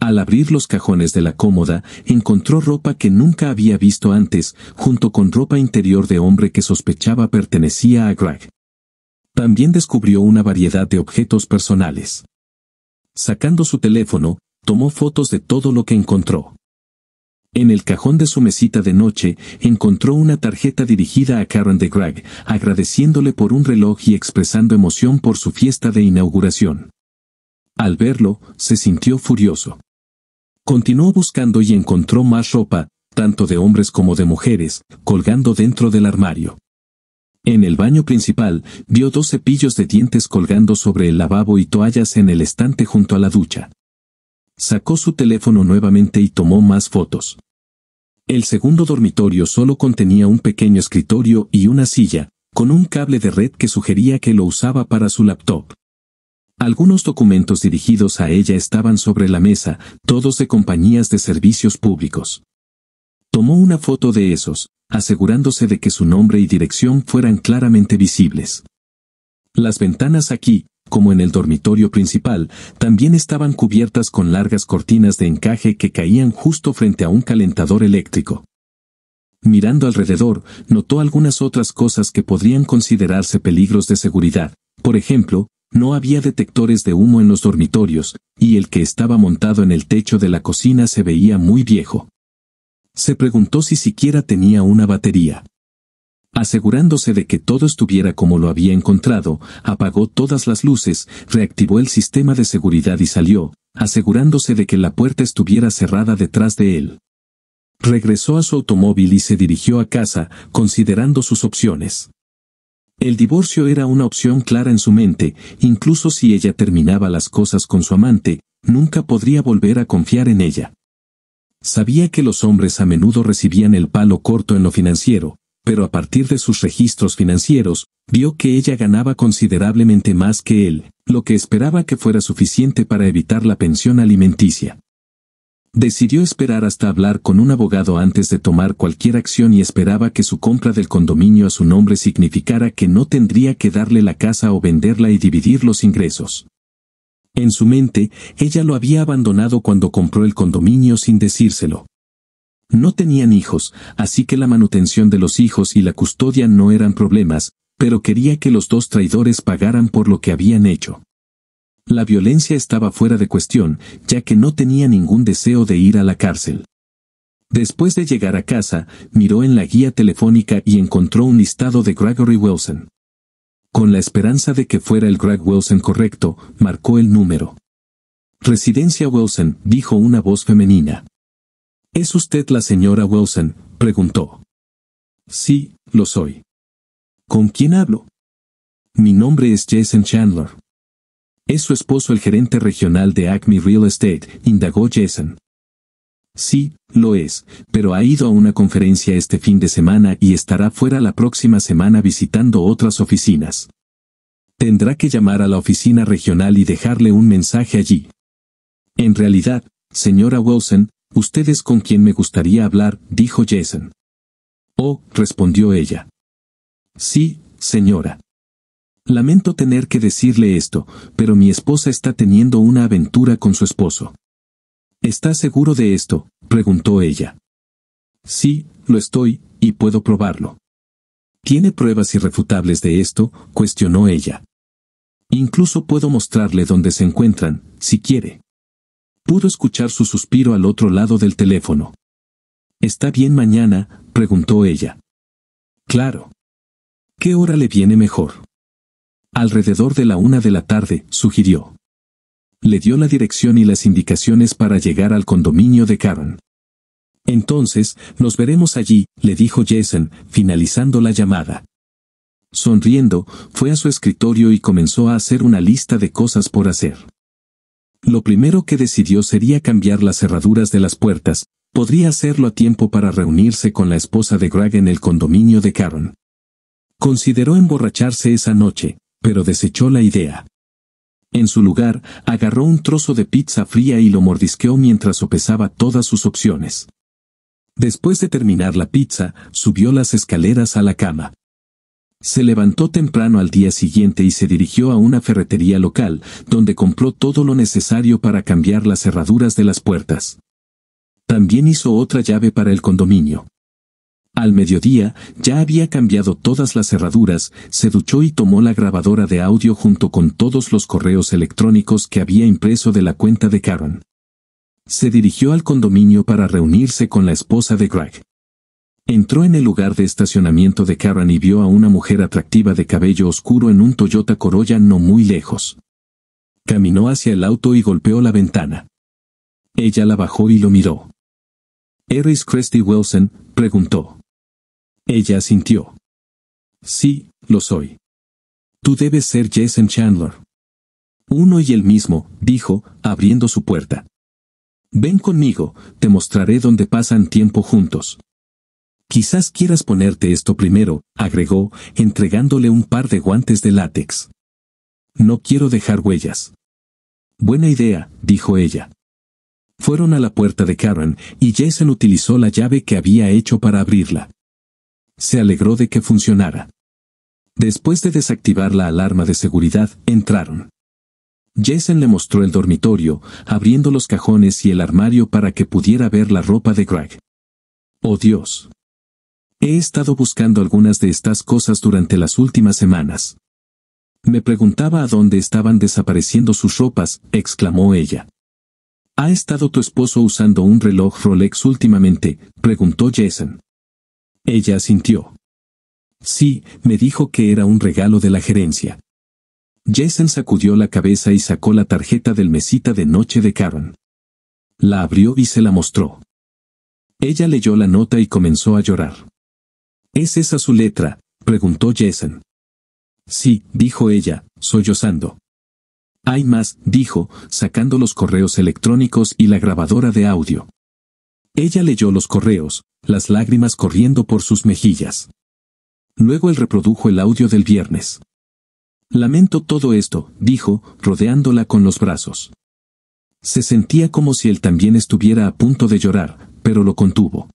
Al abrir los cajones de la cómoda, encontró ropa que nunca había visto antes, junto con ropa interior de hombre que sospechaba pertenecía a Greg. También descubrió una variedad de objetos personales. Sacando su teléfono, tomó fotos de todo lo que encontró. En el cajón de su mesita de noche, encontró una tarjeta dirigida a Karen de Greg, agradeciéndole por un reloj y expresando emoción por su fiesta de inauguración. Al verlo, se sintió furioso. Continuó buscando y encontró más ropa, tanto de hombres como de mujeres, colgando dentro del armario. En el baño principal, vio dos cepillos de dientes colgando sobre el lavabo y toallas en el estante junto a la ducha. Sacó su teléfono nuevamente y tomó más fotos. El segundo dormitorio solo contenía un pequeño escritorio y una silla, con un cable de red que sugería que lo usaba para su laptop. Algunos documentos dirigidos a ella estaban sobre la mesa, todos de compañías de servicios públicos. Tomó una foto de esos, asegurándose de que su nombre y dirección fueran claramente visibles. Las ventanas aquí, como en el dormitorio principal, también estaban cubiertas con largas cortinas de encaje que caían justo frente a un calentador eléctrico. Mirando alrededor, notó algunas otras cosas que podrían considerarse peligros de seguridad. Por ejemplo, no había detectores de humo en los dormitorios, y el que estaba montado en el techo de la cocina se veía muy viejo. Se preguntó si siquiera tenía una batería. Asegurándose de que todo estuviera como lo había encontrado, apagó todas las luces, reactivó el sistema de seguridad y salió, asegurándose de que la puerta estuviera cerrada detrás de él. Regresó a su automóvil y se dirigió a casa, considerando sus opciones. El divorcio era una opción clara en su mente, incluso si ella terminaba las cosas con su amante, nunca podría volver a confiar en ella. Sabía que los hombres a menudo recibían el palo corto en lo financiero, pero a partir de sus registros financieros, vio que ella ganaba considerablemente más que él, lo que esperaba que fuera suficiente para evitar la pensión alimenticia. Decidió esperar hasta hablar con un abogado antes de tomar cualquier acción y esperaba que su compra del condominio a su nombre significara que no tendría que darle la casa o venderla y dividir los ingresos. En su mente, ella lo había abandonado cuando compró el condominio sin decírselo. No tenían hijos, así que la manutención de los hijos y la custodia no eran problemas, pero quería que los dos traidores pagaran por lo que habían hecho. La violencia estaba fuera de cuestión, ya que no tenía ningún deseo de ir a la cárcel. Después de llegar a casa, miró en la guía telefónica y encontró un listado de Gregory Wilson. Con la esperanza de que fuera el Greg Wilson correcto, marcó el número. Residencia Wilson, dijo una voz femenina. ¿Es usted la señora Wilson? preguntó. Sí, lo soy. ¿Con quién hablo? Mi nombre es Jason Chandler. ¿Es su esposo el gerente regional de Acme Real Estate? indagó Jason. Sí, lo es, pero ha ido a una conferencia este fin de semana y estará fuera la próxima semana visitando otras oficinas. Tendrá que llamar a la oficina regional y dejarle un mensaje allí. En realidad, señora Wilson, Usted es con quien me gustaría hablar, dijo Jason. Oh, respondió ella. Sí, señora. Lamento tener que decirle esto, pero mi esposa está teniendo una aventura con su esposo. ¿Está seguro de esto? preguntó ella. Sí, lo estoy, y puedo probarlo. ¿Tiene pruebas irrefutables de esto? cuestionó ella. Incluso puedo mostrarle dónde se encuentran, si quiere. Pudo escuchar su suspiro al otro lado del teléfono. ¿Está bien mañana? preguntó ella. Claro. ¿Qué hora le viene mejor? Alrededor de la una de la tarde, sugirió. Le dio la dirección y las indicaciones para llegar al condominio de Karen. Entonces, nos veremos allí, le dijo Jason, finalizando la llamada. Sonriendo, fue a su escritorio y comenzó a hacer una lista de cosas por hacer. Lo primero que decidió sería cambiar las cerraduras de las puertas, podría hacerlo a tiempo para reunirse con la esposa de Greg en el condominio de Caron. Consideró emborracharse esa noche, pero desechó la idea. En su lugar, agarró un trozo de pizza fría y lo mordisqueó mientras sopesaba todas sus opciones. Después de terminar la pizza, subió las escaleras a la cama. Se levantó temprano al día siguiente y se dirigió a una ferretería local, donde compró todo lo necesario para cambiar las cerraduras de las puertas. También hizo otra llave para el condominio. Al mediodía, ya había cambiado todas las cerraduras, se duchó y tomó la grabadora de audio junto con todos los correos electrónicos que había impreso de la cuenta de Karen. Se dirigió al condominio para reunirse con la esposa de Greg. Entró en el lugar de estacionamiento de Karen y vio a una mujer atractiva de cabello oscuro en un Toyota Corolla no muy lejos. Caminó hacia el auto y golpeó la ventana. Ella la bajó y lo miró. ¿Eres Christie Wilson? preguntó. Ella asintió. Sí, lo soy. Tú debes ser Jason Chandler. Uno y el mismo, dijo, abriendo su puerta. Ven conmigo, te mostraré dónde pasan tiempo juntos. Quizás quieras ponerte esto primero, agregó, entregándole un par de guantes de látex. No quiero dejar huellas. Buena idea, dijo ella. Fueron a la puerta de Karen, y Jason utilizó la llave que había hecho para abrirla. Se alegró de que funcionara. Después de desactivar la alarma de seguridad, entraron. Jason le mostró el dormitorio, abriendo los cajones y el armario para que pudiera ver la ropa de Greg. Oh Dios. He estado buscando algunas de estas cosas durante las últimas semanas. Me preguntaba a dónde estaban desapareciendo sus ropas, exclamó ella. ¿Ha estado tu esposo usando un reloj Rolex últimamente? preguntó Jason. Ella asintió. Sí, me dijo que era un regalo de la gerencia. Jason sacudió la cabeza y sacó la tarjeta del mesita de noche de Karen. La abrió y se la mostró. Ella leyó la nota y comenzó a llorar. ¿Es esa su letra? preguntó Jason. Sí, dijo ella, sollozando. Hay más, dijo, sacando los correos electrónicos y la grabadora de audio. Ella leyó los correos, las lágrimas corriendo por sus mejillas. Luego él reprodujo el audio del viernes. Lamento todo esto, dijo, rodeándola con los brazos. Se sentía como si él también estuviera a punto de llorar, pero lo contuvo.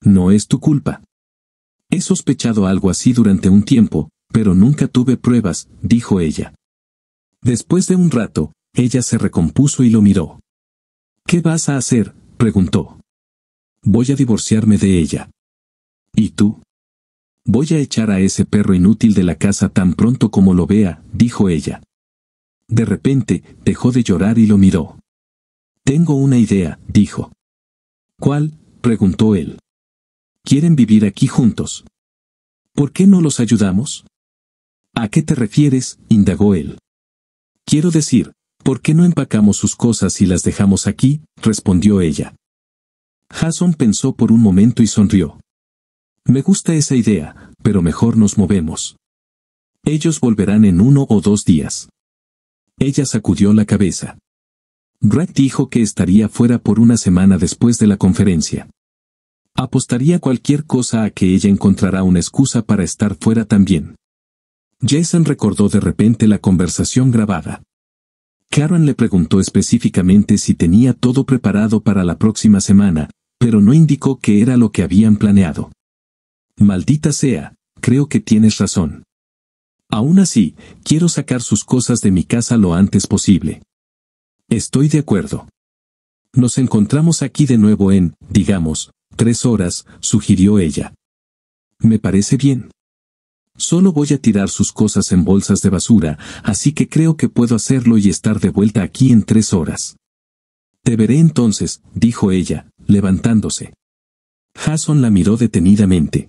No es tu culpa. He sospechado algo así durante un tiempo, pero nunca tuve pruebas, dijo ella. Después de un rato, ella se recompuso y lo miró. ¿Qué vas a hacer? preguntó. Voy a divorciarme de ella. ¿Y tú? Voy a echar a ese perro inútil de la casa tan pronto como lo vea, dijo ella. De repente, dejó de llorar y lo miró. Tengo una idea, dijo. ¿Cuál? preguntó él quieren vivir aquí juntos. ¿Por qué no los ayudamos? ¿A qué te refieres? indagó él. Quiero decir, ¿por qué no empacamos sus cosas y las dejamos aquí? respondió ella. Hasson pensó por un momento y sonrió. Me gusta esa idea, pero mejor nos movemos. Ellos volverán en uno o dos días. Ella sacudió la cabeza. Brad dijo que estaría fuera por una semana después de la conferencia. Apostaría cualquier cosa a que ella encontrará una excusa para estar fuera también. Jason recordó de repente la conversación grabada. Karen le preguntó específicamente si tenía todo preparado para la próxima semana, pero no indicó que era lo que habían planeado. Maldita sea, creo que tienes razón. Aún así, quiero sacar sus cosas de mi casa lo antes posible. Estoy de acuerdo. Nos encontramos aquí de nuevo en, digamos, Tres horas, sugirió ella. Me parece bien. Solo voy a tirar sus cosas en bolsas de basura, así que creo que puedo hacerlo y estar de vuelta aquí en tres horas. Te veré entonces, dijo ella, levantándose. Jason la miró detenidamente.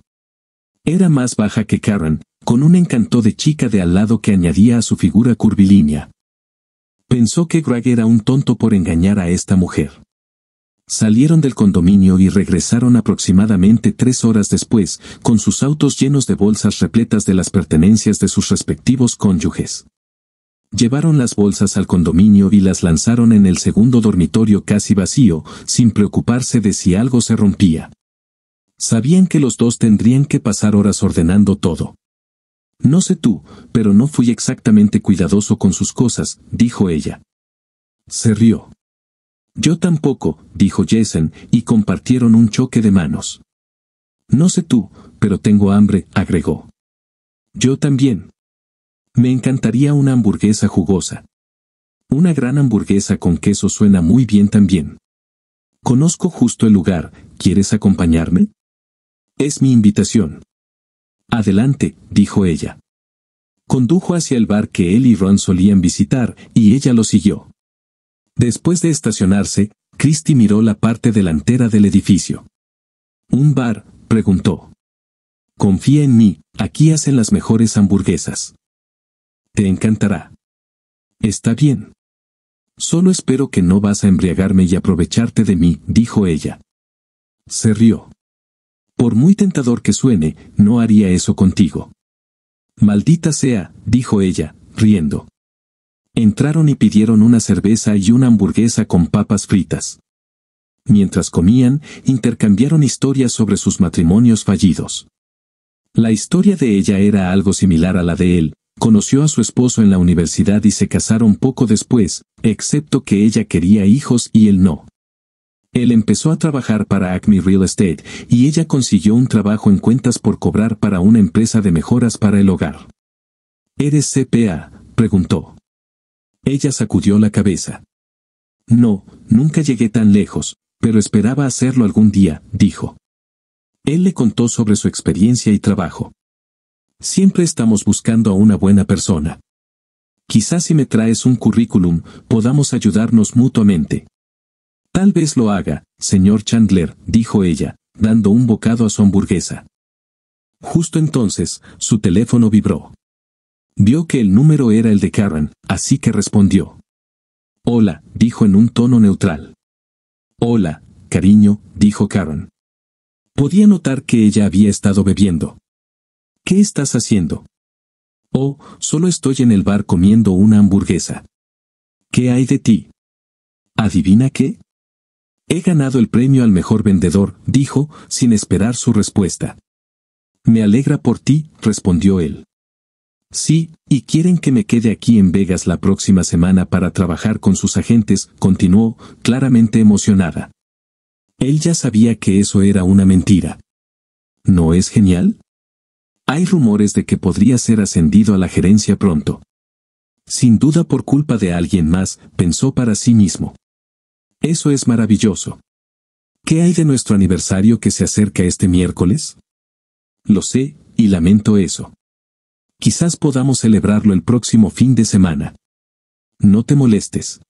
Era más baja que Karen, con un encanto de chica de al lado que añadía a su figura curvilínea. Pensó que Greg era un tonto por engañar a esta mujer. Salieron del condominio y regresaron aproximadamente tres horas después, con sus autos llenos de bolsas repletas de las pertenencias de sus respectivos cónyuges. Llevaron las bolsas al condominio y las lanzaron en el segundo dormitorio casi vacío, sin preocuparse de si algo se rompía. Sabían que los dos tendrían que pasar horas ordenando todo. No sé tú, pero no fui exactamente cuidadoso con sus cosas, dijo ella. Se rió. Yo tampoco, dijo Jason, y compartieron un choque de manos. No sé tú, pero tengo hambre, agregó. Yo también. Me encantaría una hamburguesa jugosa. Una gran hamburguesa con queso suena muy bien también. Conozco justo el lugar, ¿quieres acompañarme? Es mi invitación. Adelante, dijo ella. Condujo hacia el bar que él y Ron solían visitar, y ella lo siguió. Después de estacionarse, Christy miró la parte delantera del edificio. ¿Un bar? preguntó. Confía en mí, aquí hacen las mejores hamburguesas. Te encantará. Está bien. Solo espero que no vas a embriagarme y aprovecharte de mí, dijo ella. Se rió. Por muy tentador que suene, no haría eso contigo. Maldita sea, dijo ella, riendo. Entraron y pidieron una cerveza y una hamburguesa con papas fritas. Mientras comían, intercambiaron historias sobre sus matrimonios fallidos. La historia de ella era algo similar a la de él. Conoció a su esposo en la universidad y se casaron poco después, excepto que ella quería hijos y él no. Él empezó a trabajar para Acme Real Estate y ella consiguió un trabajo en cuentas por cobrar para una empresa de mejoras para el hogar. ¿Eres CPA? preguntó. Ella sacudió la cabeza. No, nunca llegué tan lejos, pero esperaba hacerlo algún día, dijo. Él le contó sobre su experiencia y trabajo. Siempre estamos buscando a una buena persona. Quizás si me traes un currículum, podamos ayudarnos mutuamente. Tal vez lo haga, señor Chandler, dijo ella, dando un bocado a su hamburguesa. Justo entonces, su teléfono vibró. Vio que el número era el de Karen, así que respondió. Hola, dijo en un tono neutral. Hola, cariño, dijo Karen. Podía notar que ella había estado bebiendo. ¿Qué estás haciendo? Oh, solo estoy en el bar comiendo una hamburguesa. ¿Qué hay de ti? ¿Adivina qué? He ganado el premio al mejor vendedor, dijo, sin esperar su respuesta. Me alegra por ti, respondió él. Sí, y quieren que me quede aquí en Vegas la próxima semana para trabajar con sus agentes, continuó, claramente emocionada. Él ya sabía que eso era una mentira. ¿No es genial? Hay rumores de que podría ser ascendido a la gerencia pronto. Sin duda por culpa de alguien más, pensó para sí mismo. Eso es maravilloso. ¿Qué hay de nuestro aniversario que se acerca este miércoles? Lo sé, y lamento eso. Quizás podamos celebrarlo el próximo fin de semana. No te molestes.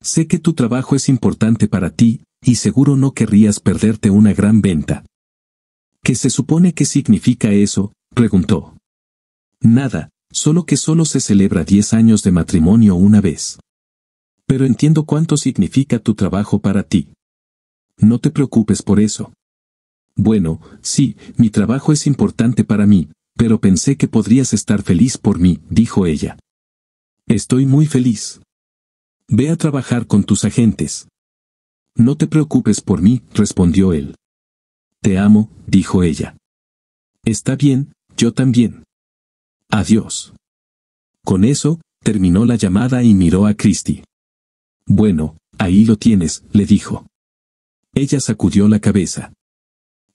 Sé que tu trabajo es importante para ti, y seguro no querrías perderte una gran venta. ¿Qué se supone que significa eso? preguntó. Nada, solo que solo se celebra 10 años de matrimonio una vez. Pero entiendo cuánto significa tu trabajo para ti. No te preocupes por eso. Bueno, sí, mi trabajo es importante para mí, pero pensé que podrías estar feliz por mí, dijo ella. Estoy muy feliz. Ve a trabajar con tus agentes. No te preocupes por mí, respondió él. Te amo, dijo ella. Está bien, yo también. Adiós. Con eso, terminó la llamada y miró a Christie. Bueno, ahí lo tienes, le dijo. Ella sacudió la cabeza.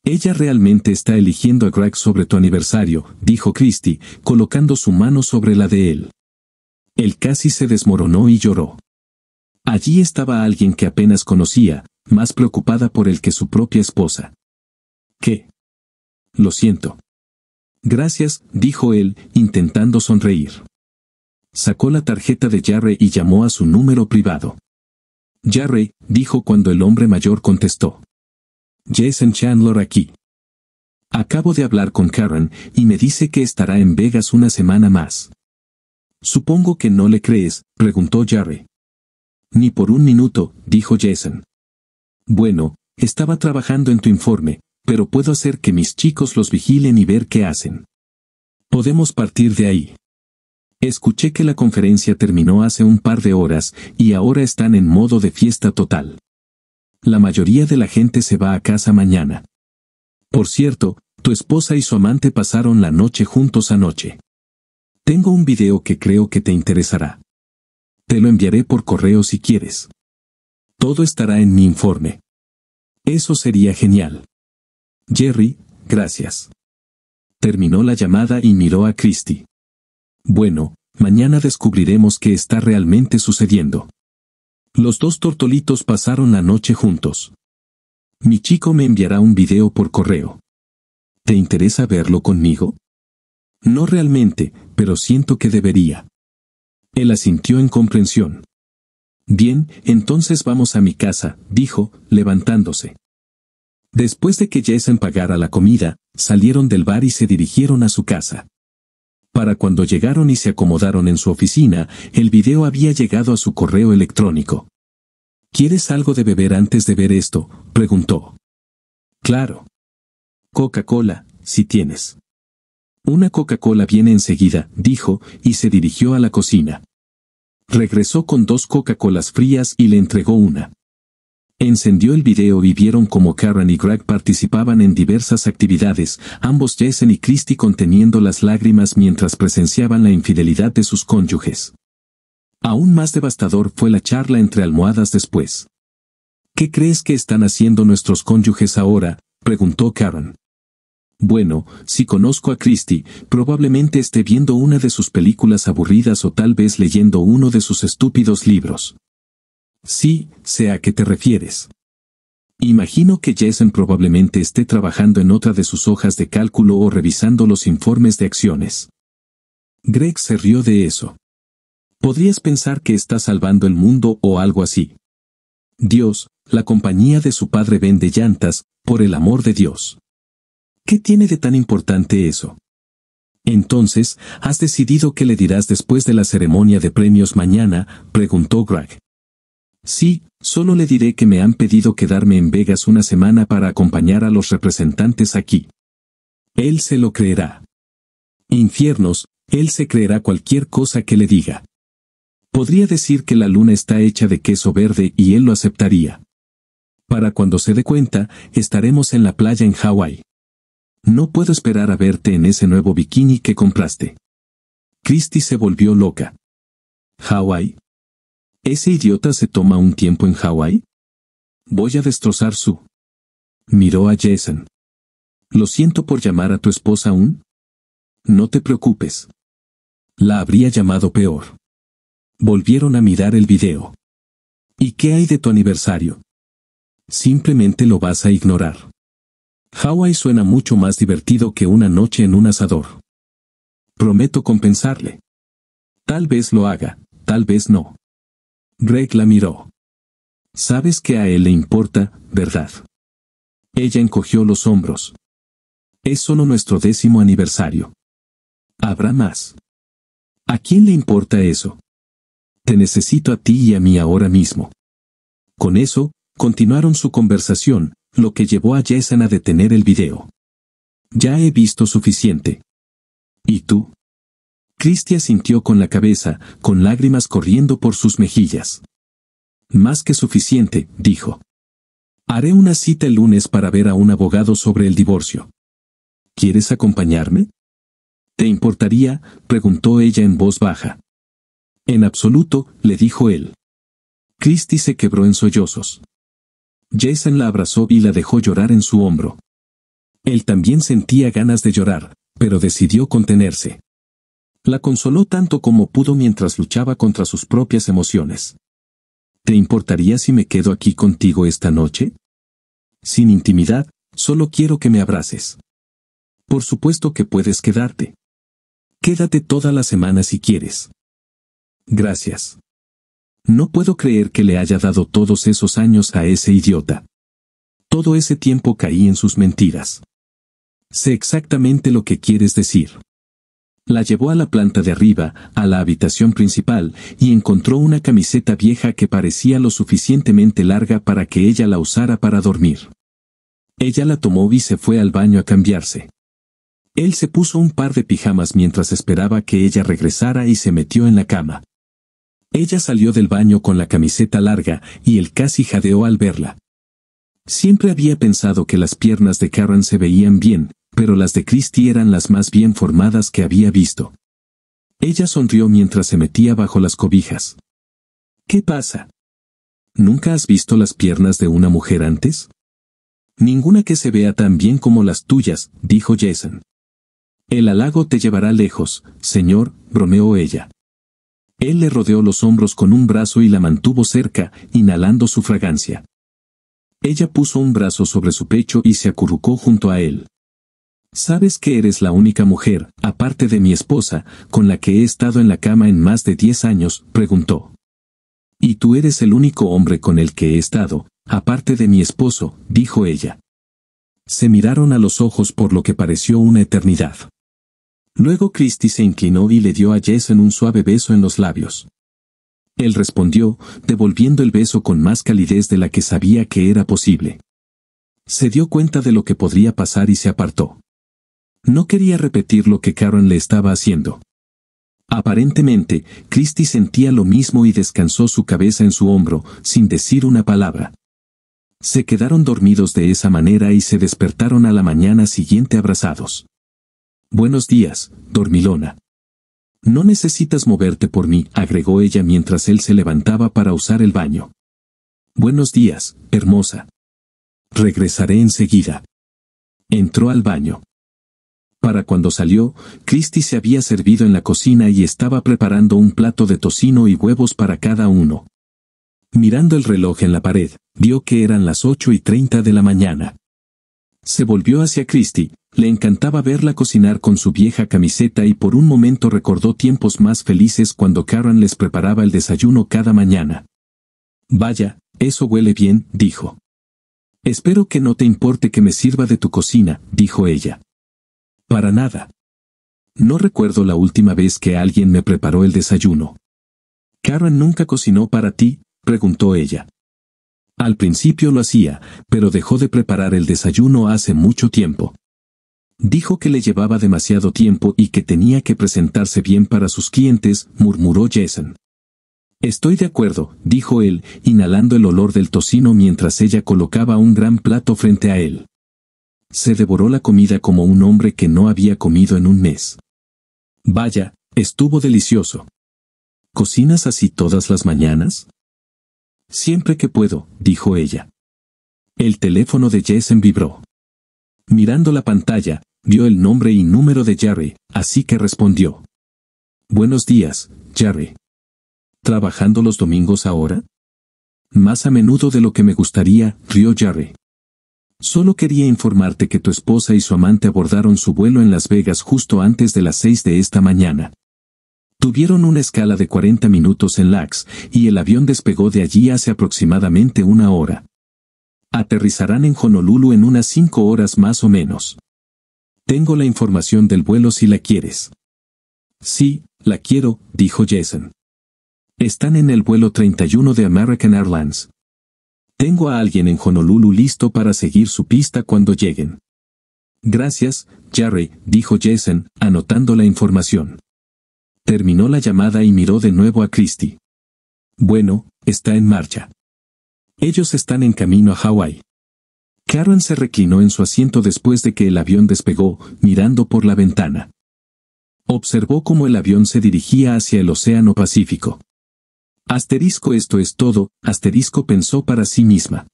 Ella realmente está eligiendo a Greg sobre tu aniversario, dijo Christie, colocando su mano sobre la de él. Él casi se desmoronó y lloró. Allí estaba alguien que apenas conocía, más preocupada por él que su propia esposa. ¿Qué? Lo siento. Gracias, dijo él, intentando sonreír. Sacó la tarjeta de Jarre y llamó a su número privado. Jarre, dijo cuando el hombre mayor contestó. Jason Chandler aquí. Acabo de hablar con Karen, y me dice que estará en Vegas una semana más. Supongo que no le crees, preguntó Jerry. Ni por un minuto, dijo Jason. Bueno, estaba trabajando en tu informe, pero puedo hacer que mis chicos los vigilen y ver qué hacen. Podemos partir de ahí. Escuché que la conferencia terminó hace un par de horas y ahora están en modo de fiesta total. La mayoría de la gente se va a casa mañana. Por cierto, tu esposa y su amante pasaron la noche juntos anoche. Tengo un video que creo que te interesará. Te lo enviaré por correo si quieres. Todo estará en mi informe. Eso sería genial. Jerry, gracias. Terminó la llamada y miró a Christy. Bueno, mañana descubriremos qué está realmente sucediendo. Los dos tortolitos pasaron la noche juntos. Mi chico me enviará un video por correo. ¿Te interesa verlo conmigo? No realmente, pero siento que debería. Él asintió en comprensión. Bien, entonces vamos a mi casa, dijo, levantándose. Después de que Jason pagara la comida, salieron del bar y se dirigieron a su casa. Para cuando llegaron y se acomodaron en su oficina, el video había llegado a su correo electrónico. ¿Quieres algo de beber antes de ver esto? preguntó. Claro. Coca-Cola, si tienes. Una Coca-Cola viene enseguida, dijo, y se dirigió a la cocina. Regresó con dos Coca-Colas frías y le entregó una. Encendió el video y vieron como Karen y Greg participaban en diversas actividades, ambos Jason y Christy conteniendo las lágrimas mientras presenciaban la infidelidad de sus cónyuges. Aún más devastador fue la charla entre almohadas después. ¿Qué crees que están haciendo nuestros cónyuges ahora? preguntó Karen. Bueno, si conozco a Christie, probablemente esté viendo una de sus películas aburridas o tal vez leyendo uno de sus estúpidos libros. Sí, sea a qué te refieres. Imagino que Jason probablemente esté trabajando en otra de sus hojas de cálculo o revisando los informes de acciones. Greg se rió de eso. Podrías pensar que está salvando el mundo o algo así. Dios, la compañía de su padre vende llantas, por el amor de Dios. ¿Qué tiene de tan importante eso? Entonces, ¿has decidido qué le dirás después de la ceremonia de premios mañana? preguntó Greg. Sí, solo le diré que me han pedido quedarme en Vegas una semana para acompañar a los representantes aquí. Él se lo creerá. Infiernos, él se creerá cualquier cosa que le diga. Podría decir que la luna está hecha de queso verde y él lo aceptaría. Para cuando se dé cuenta, estaremos en la playa en Hawái. No puedo esperar a verte en ese nuevo bikini que compraste. Christy se volvió loca. Hawái, ¿Ese idiota se toma un tiempo en Hawái? Voy a destrozar su... Miró a Jason. Lo siento por llamar a tu esposa aún? No te preocupes. La habría llamado peor. Volvieron a mirar el video. ¿Y qué hay de tu aniversario? Simplemente lo vas a ignorar. Hawái suena mucho más divertido que una noche en un asador. Prometo compensarle. Tal vez lo haga, tal vez no. Reg la miró. Sabes que a él le importa, ¿verdad? Ella encogió los hombros. Es solo nuestro décimo aniversario. Habrá más. ¿A quién le importa eso? Te necesito a ti y a mí ahora mismo. Con eso, continuaron su conversación, lo que llevó a Jason a detener el video. Ya he visto suficiente. ¿Y tú? Cristi asintió con la cabeza, con lágrimas corriendo por sus mejillas. Más que suficiente, dijo. Haré una cita el lunes para ver a un abogado sobre el divorcio. ¿Quieres acompañarme? ¿Te importaría? preguntó ella en voz baja. En absoluto, le dijo él. Christie se quebró en sollozos. Jason la abrazó y la dejó llorar en su hombro. Él también sentía ganas de llorar, pero decidió contenerse. La consoló tanto como pudo mientras luchaba contra sus propias emociones. ¿Te importaría si me quedo aquí contigo esta noche? Sin intimidad, solo quiero que me abraces. Por supuesto que puedes quedarte. Quédate toda la semana si quieres. Gracias. No puedo creer que le haya dado todos esos años a ese idiota. Todo ese tiempo caí en sus mentiras. Sé exactamente lo que quieres decir. La llevó a la planta de arriba, a la habitación principal, y encontró una camiseta vieja que parecía lo suficientemente larga para que ella la usara para dormir. Ella la tomó y se fue al baño a cambiarse. Él se puso un par de pijamas mientras esperaba que ella regresara y se metió en la cama. Ella salió del baño con la camiseta larga, y él casi jadeó al verla. Siempre había pensado que las piernas de Karen se veían bien, pero las de Christie eran las más bien formadas que había visto. Ella sonrió mientras se metía bajo las cobijas. ¿Qué pasa? ¿Nunca has visto las piernas de una mujer antes? Ninguna que se vea tan bien como las tuyas, dijo Jason. El halago te llevará lejos, señor, bromeó ella. Él le rodeó los hombros con un brazo y la mantuvo cerca, inhalando su fragancia. Ella puso un brazo sobre su pecho y se acurrucó junto a él. Sabes que eres la única mujer, aparte de mi esposa, con la que he estado en la cama en más de diez años, preguntó. Y tú eres el único hombre con el que he estado, aparte de mi esposo, dijo ella. Se miraron a los ojos por lo que pareció una eternidad. Luego Christie se inclinó y le dio a Jason un suave beso en los labios. Él respondió, devolviendo el beso con más calidez de la que sabía que era posible. Se dio cuenta de lo que podría pasar y se apartó. No quería repetir lo que Karen le estaba haciendo. Aparentemente, Christie sentía lo mismo y descansó su cabeza en su hombro, sin decir una palabra. Se quedaron dormidos de esa manera y se despertaron a la mañana siguiente abrazados. Buenos días, dormilona. No necesitas moverte por mí, agregó ella mientras él se levantaba para usar el baño. Buenos días, hermosa. Regresaré enseguida. Entró al baño. Para cuando salió, Christy se había servido en la cocina y estaba preparando un plato de tocino y huevos para cada uno. Mirando el reloj en la pared, vio que eran las 8 y 30 de la mañana. Se volvió hacia Christy, le encantaba verla cocinar con su vieja camiseta y por un momento recordó tiempos más felices cuando Karen les preparaba el desayuno cada mañana. Vaya, eso huele bien, dijo. Espero que no te importe que me sirva de tu cocina, dijo ella. Para nada. No recuerdo la última vez que alguien me preparó el desayuno. Karen nunca cocinó para ti, preguntó ella. Al principio lo hacía, pero dejó de preparar el desayuno hace mucho tiempo. Dijo que le llevaba demasiado tiempo y que tenía que presentarse bien para sus clientes, murmuró Jason. Estoy de acuerdo, dijo él, inhalando el olor del tocino mientras ella colocaba un gran plato frente a él se devoró la comida como un hombre que no había comido en un mes. Vaya, estuvo delicioso. ¿Cocinas así todas las mañanas? Siempre que puedo, dijo ella. El teléfono de Jason vibró. Mirando la pantalla, vio el nombre y número de Jerry, así que respondió. Buenos días, Jerry. ¿Trabajando los domingos ahora? Más a menudo de lo que me gustaría, rió Jerry. Solo quería informarte que tu esposa y su amante abordaron su vuelo en Las Vegas justo antes de las 6 de esta mañana. Tuvieron una escala de 40 minutos en LAX, y el avión despegó de allí hace aproximadamente una hora. Aterrizarán en Honolulu en unas cinco horas más o menos. Tengo la información del vuelo si la quieres. Sí, la quiero, dijo Jason. Están en el vuelo 31 de American Airlines. Tengo a alguien en Honolulu listo para seguir su pista cuando lleguen. Gracias, Jerry, dijo Jason, anotando la información. Terminó la llamada y miró de nuevo a Christy. Bueno, está en marcha. Ellos están en camino a Hawái. Karen se reclinó en su asiento después de que el avión despegó, mirando por la ventana. Observó cómo el avión se dirigía hacia el Océano Pacífico. Asterisco esto es todo, asterisco pensó para sí misma.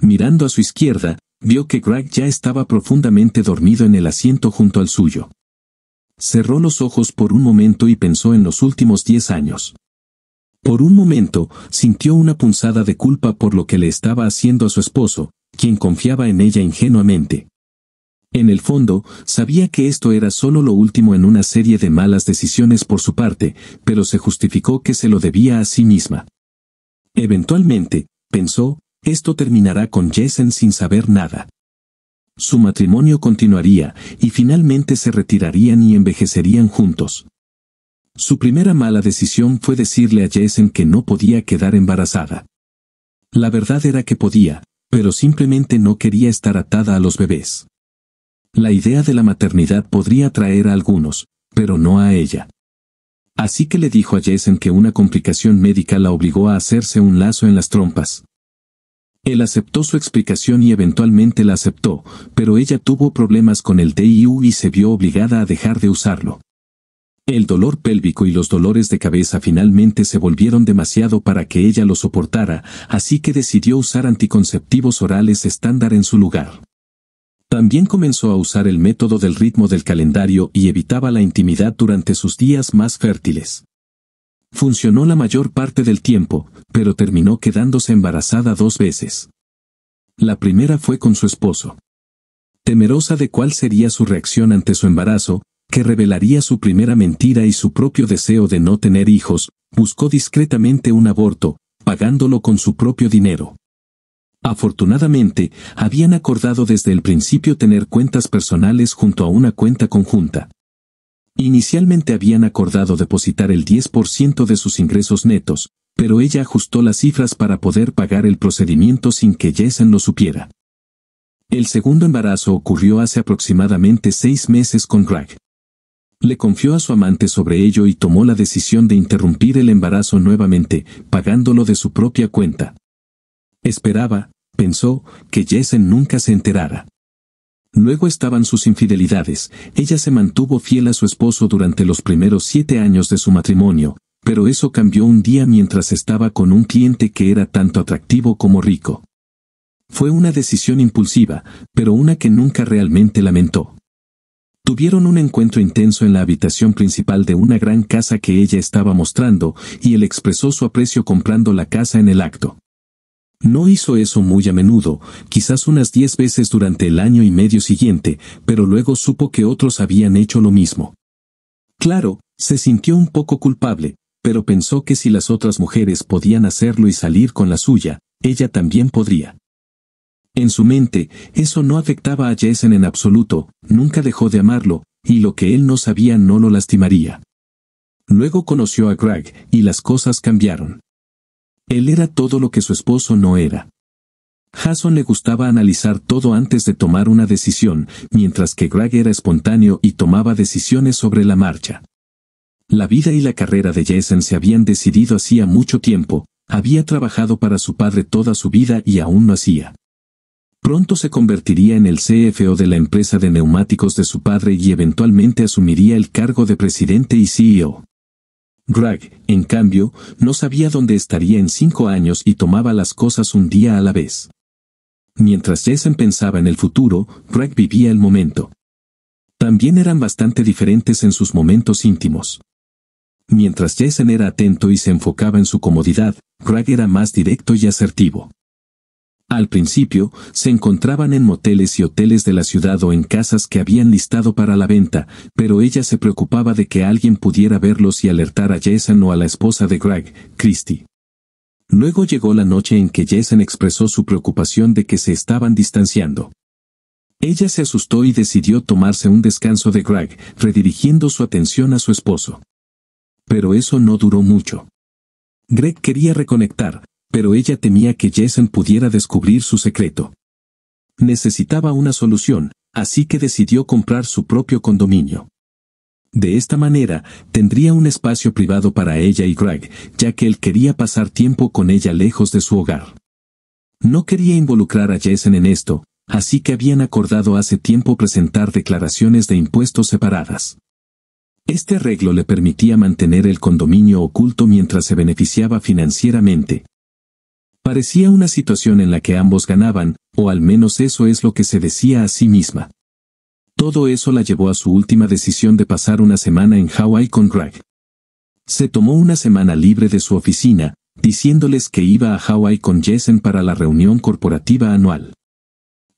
Mirando a su izquierda, vio que Greg ya estaba profundamente dormido en el asiento junto al suyo. Cerró los ojos por un momento y pensó en los últimos diez años. Por un momento, sintió una punzada de culpa por lo que le estaba haciendo a su esposo, quien confiaba en ella ingenuamente. En el fondo, sabía que esto era solo lo último en una serie de malas decisiones por su parte, pero se justificó que se lo debía a sí misma. Eventualmente, pensó, esto terminará con Jessen sin saber nada. Su matrimonio continuaría, y finalmente se retirarían y envejecerían juntos. Su primera mala decisión fue decirle a Jessen que no podía quedar embarazada. La verdad era que podía, pero simplemente no quería estar atada a los bebés. La idea de la maternidad podría atraer a algunos, pero no a ella. Así que le dijo a Jason que una complicación médica la obligó a hacerse un lazo en las trompas. Él aceptó su explicación y eventualmente la aceptó, pero ella tuvo problemas con el DIU y se vio obligada a dejar de usarlo. El dolor pélvico y los dolores de cabeza finalmente se volvieron demasiado para que ella lo soportara, así que decidió usar anticonceptivos orales estándar en su lugar. También comenzó a usar el método del ritmo del calendario y evitaba la intimidad durante sus días más fértiles. Funcionó la mayor parte del tiempo, pero terminó quedándose embarazada dos veces. La primera fue con su esposo. Temerosa de cuál sería su reacción ante su embarazo, que revelaría su primera mentira y su propio deseo de no tener hijos, buscó discretamente un aborto, pagándolo con su propio dinero. Afortunadamente, habían acordado desde el principio tener cuentas personales junto a una cuenta conjunta. Inicialmente habían acordado depositar el 10% de sus ingresos netos, pero ella ajustó las cifras para poder pagar el procedimiento sin que Jason lo supiera. El segundo embarazo ocurrió hace aproximadamente seis meses con Greg. Le confió a su amante sobre ello y tomó la decisión de interrumpir el embarazo nuevamente, pagándolo de su propia cuenta. Esperaba, pensó, que Jessen nunca se enterara. Luego estaban sus infidelidades, ella se mantuvo fiel a su esposo durante los primeros siete años de su matrimonio, pero eso cambió un día mientras estaba con un cliente que era tanto atractivo como rico. Fue una decisión impulsiva, pero una que nunca realmente lamentó. Tuvieron un encuentro intenso en la habitación principal de una gran casa que ella estaba mostrando, y él expresó su aprecio comprando la casa en el acto. No hizo eso muy a menudo, quizás unas diez veces durante el año y medio siguiente, pero luego supo que otros habían hecho lo mismo. Claro, se sintió un poco culpable, pero pensó que si las otras mujeres podían hacerlo y salir con la suya, ella también podría. En su mente, eso no afectaba a Jason en absoluto, nunca dejó de amarlo, y lo que él no sabía no lo lastimaría. Luego conoció a Greg, y las cosas cambiaron. Él era todo lo que su esposo no era. Jason le gustaba analizar todo antes de tomar una decisión, mientras que Greg era espontáneo y tomaba decisiones sobre la marcha. La vida y la carrera de Jason se habían decidido hacía mucho tiempo, había trabajado para su padre toda su vida y aún no hacía. Pronto se convertiría en el CFO de la empresa de neumáticos de su padre y eventualmente asumiría el cargo de presidente y CEO. Greg, en cambio, no sabía dónde estaría en cinco años y tomaba las cosas un día a la vez. Mientras Jason pensaba en el futuro, Greg vivía el momento. También eran bastante diferentes en sus momentos íntimos. Mientras Jason era atento y se enfocaba en su comodidad, Greg era más directo y asertivo. Al principio, se encontraban en moteles y hoteles de la ciudad o en casas que habían listado para la venta, pero ella se preocupaba de que alguien pudiera verlos y alertar a Jason o a la esposa de Greg, Christy. Luego llegó la noche en que Jason expresó su preocupación de que se estaban distanciando. Ella se asustó y decidió tomarse un descanso de Greg, redirigiendo su atención a su esposo. Pero eso no duró mucho. Greg quería reconectar, pero ella temía que Jason pudiera descubrir su secreto. Necesitaba una solución, así que decidió comprar su propio condominio. De esta manera, tendría un espacio privado para ella y Greg, ya que él quería pasar tiempo con ella lejos de su hogar. No quería involucrar a Jason en esto, así que habían acordado hace tiempo presentar declaraciones de impuestos separadas. Este arreglo le permitía mantener el condominio oculto mientras se beneficiaba financieramente, Parecía una situación en la que ambos ganaban, o al menos eso es lo que se decía a sí misma. Todo eso la llevó a su última decisión de pasar una semana en Hawái con Greg. Se tomó una semana libre de su oficina, diciéndoles que iba a Hawái con Jason para la reunión corporativa anual.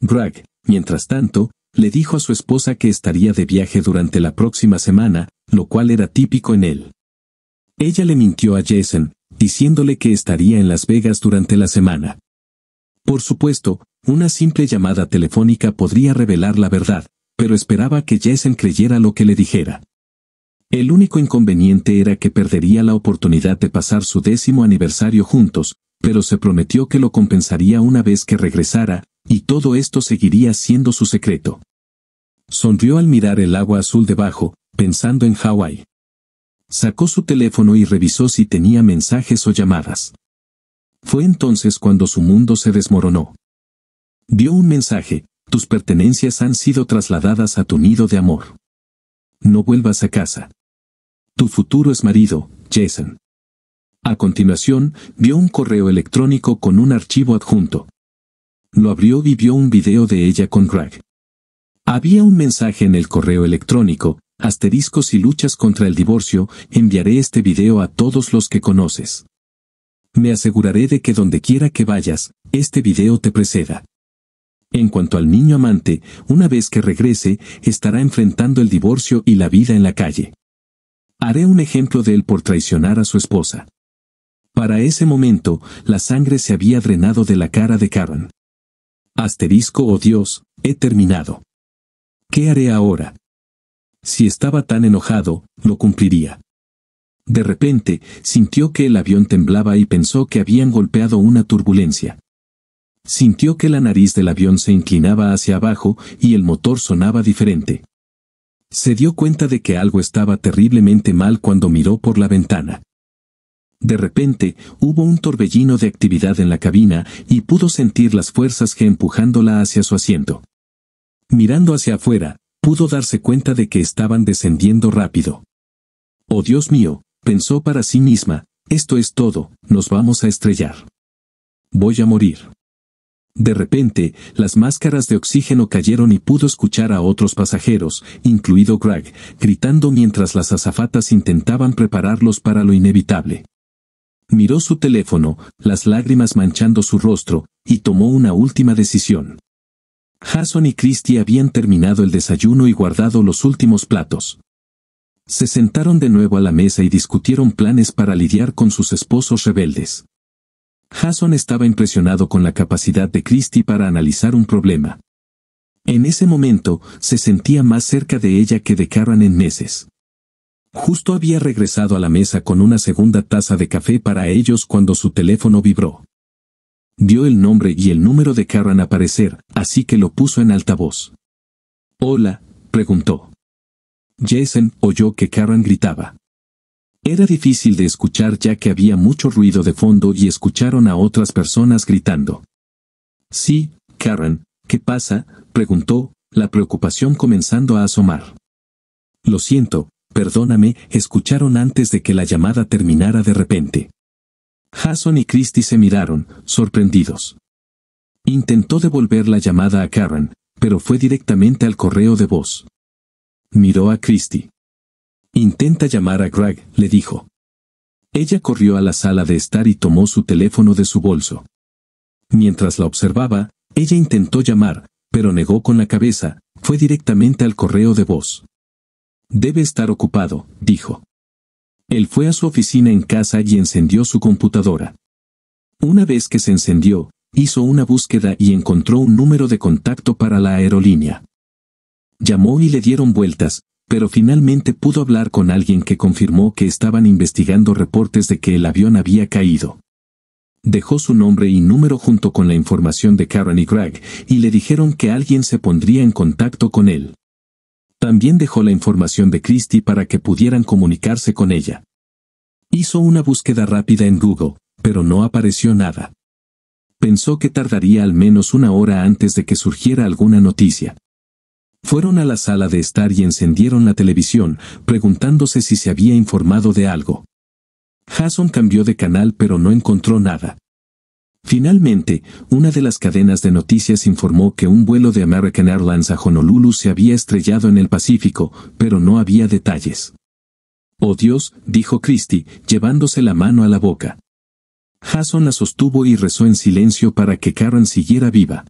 Greg, mientras tanto, le dijo a su esposa que estaría de viaje durante la próxima semana, lo cual era típico en él. Ella le mintió a Jason, diciéndole que estaría en Las Vegas durante la semana. Por supuesto, una simple llamada telefónica podría revelar la verdad, pero esperaba que Jessen creyera lo que le dijera. El único inconveniente era que perdería la oportunidad de pasar su décimo aniversario juntos, pero se prometió que lo compensaría una vez que regresara, y todo esto seguiría siendo su secreto. Sonrió al mirar el agua azul debajo, pensando en Hawái. Sacó su teléfono y revisó si tenía mensajes o llamadas. Fue entonces cuando su mundo se desmoronó. Vio un mensaje, tus pertenencias han sido trasladadas a tu nido de amor. No vuelvas a casa. Tu futuro es marido, Jason. A continuación, vio un correo electrónico con un archivo adjunto. Lo abrió y vio un video de ella con Greg. Había un mensaje en el correo electrónico, asterisco y luchas contra el divorcio, enviaré este video a todos los que conoces. Me aseguraré de que donde quiera que vayas, este video te preceda. En cuanto al niño amante, una vez que regrese, estará enfrentando el divorcio y la vida en la calle. Haré un ejemplo de él por traicionar a su esposa. Para ese momento, la sangre se había drenado de la cara de Karen. Asterisco, oh Dios, he terminado. ¿Qué haré ahora? Si estaba tan enojado, lo cumpliría. De repente, sintió que el avión temblaba y pensó que habían golpeado una turbulencia. Sintió que la nariz del avión se inclinaba hacia abajo y el motor sonaba diferente. Se dio cuenta de que algo estaba terriblemente mal cuando miró por la ventana. De repente, hubo un torbellino de actividad en la cabina y pudo sentir las fuerzas que empujándola hacia su asiento. Mirando hacia afuera, pudo darse cuenta de que estaban descendiendo rápido. Oh Dios mío, pensó para sí misma, esto es todo, nos vamos a estrellar. Voy a morir. De repente, las máscaras de oxígeno cayeron y pudo escuchar a otros pasajeros, incluido Greg, gritando mientras las azafatas intentaban prepararlos para lo inevitable. Miró su teléfono, las lágrimas manchando su rostro, y tomó una última decisión. Hasson y Christie habían terminado el desayuno y guardado los últimos platos. Se sentaron de nuevo a la mesa y discutieron planes para lidiar con sus esposos rebeldes. Hasson estaba impresionado con la capacidad de Christie para analizar un problema. En ese momento, se sentía más cerca de ella que de Karen en meses. Justo había regresado a la mesa con una segunda taza de café para ellos cuando su teléfono vibró. Dio el nombre y el número de Karen aparecer, así que lo puso en altavoz. Hola, preguntó. Jason oyó que Karen gritaba. Era difícil de escuchar ya que había mucho ruido de fondo y escucharon a otras personas gritando. Sí, Karen, ¿qué pasa? preguntó, la preocupación comenzando a asomar. Lo siento, perdóname, escucharon antes de que la llamada terminara de repente. Jason y Christy se miraron, sorprendidos. Intentó devolver la llamada a Karen, pero fue directamente al correo de voz. Miró a Christie. Intenta llamar a Greg, le dijo. Ella corrió a la sala de estar y tomó su teléfono de su bolso. Mientras la observaba, ella intentó llamar, pero negó con la cabeza, fue directamente al correo de voz. Debe estar ocupado, dijo. Él fue a su oficina en casa y encendió su computadora. Una vez que se encendió, hizo una búsqueda y encontró un número de contacto para la aerolínea. Llamó y le dieron vueltas, pero finalmente pudo hablar con alguien que confirmó que estaban investigando reportes de que el avión había caído. Dejó su nombre y número junto con la información de Karen y Greg y le dijeron que alguien se pondría en contacto con él. También dejó la información de Christie para que pudieran comunicarse con ella. Hizo una búsqueda rápida en Google, pero no apareció nada. Pensó que tardaría al menos una hora antes de que surgiera alguna noticia. Fueron a la sala de estar y encendieron la televisión, preguntándose si se había informado de algo. Jason cambió de canal pero no encontró nada. Finalmente, una de las cadenas de noticias informó que un vuelo de American Airlines a Honolulu se había estrellado en el Pacífico, pero no había detalles. Oh Dios, dijo Christie, llevándose la mano a la boca. Jason la sostuvo y rezó en silencio para que Karen siguiera viva.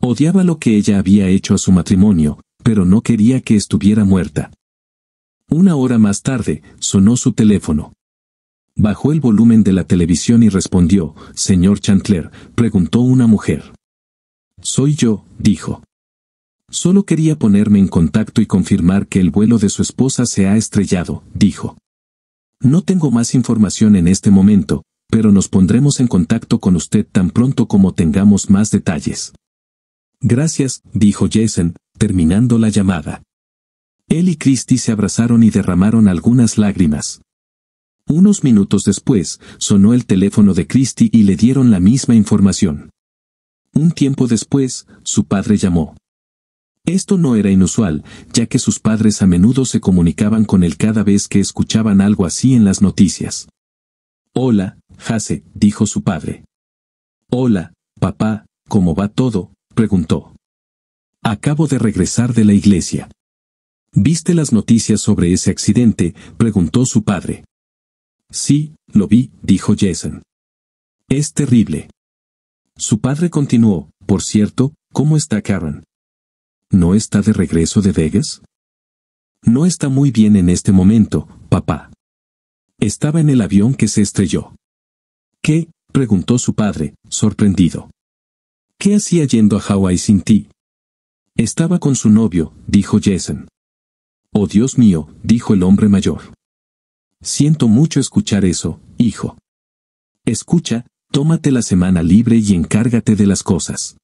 Odiaba lo que ella había hecho a su matrimonio, pero no quería que estuviera muerta. Una hora más tarde, sonó su teléfono. Bajó el volumen de la televisión y respondió, Señor Chantler», preguntó una mujer. Soy yo, dijo. Solo quería ponerme en contacto y confirmar que el vuelo de su esposa se ha estrellado, dijo. No tengo más información en este momento, pero nos pondremos en contacto con usted tan pronto como tengamos más detalles. Gracias, dijo Jason, terminando la llamada. Él y Christie se abrazaron y derramaron algunas lágrimas. Unos minutos después, sonó el teléfono de Christie y le dieron la misma información. Un tiempo después, su padre llamó. Esto no era inusual, ya que sus padres a menudo se comunicaban con él cada vez que escuchaban algo así en las noticias. Hola, Jase, dijo su padre. Hola, papá, ¿cómo va todo? preguntó. Acabo de regresar de la iglesia. ¿Viste las noticias sobre ese accidente? preguntó su padre. Sí, lo vi, dijo Jason. Es terrible. Su padre continuó, por cierto, ¿cómo está Karen? ¿No está de regreso de Vegas? No está muy bien en este momento, papá. Estaba en el avión que se estrelló. ¿Qué? preguntó su padre, sorprendido. ¿Qué hacía yendo a Hawái sin ti? Estaba con su novio, dijo Jason. Oh Dios mío, dijo el hombre mayor. Siento mucho escuchar eso, hijo. Escucha, tómate la semana libre y encárgate de las cosas.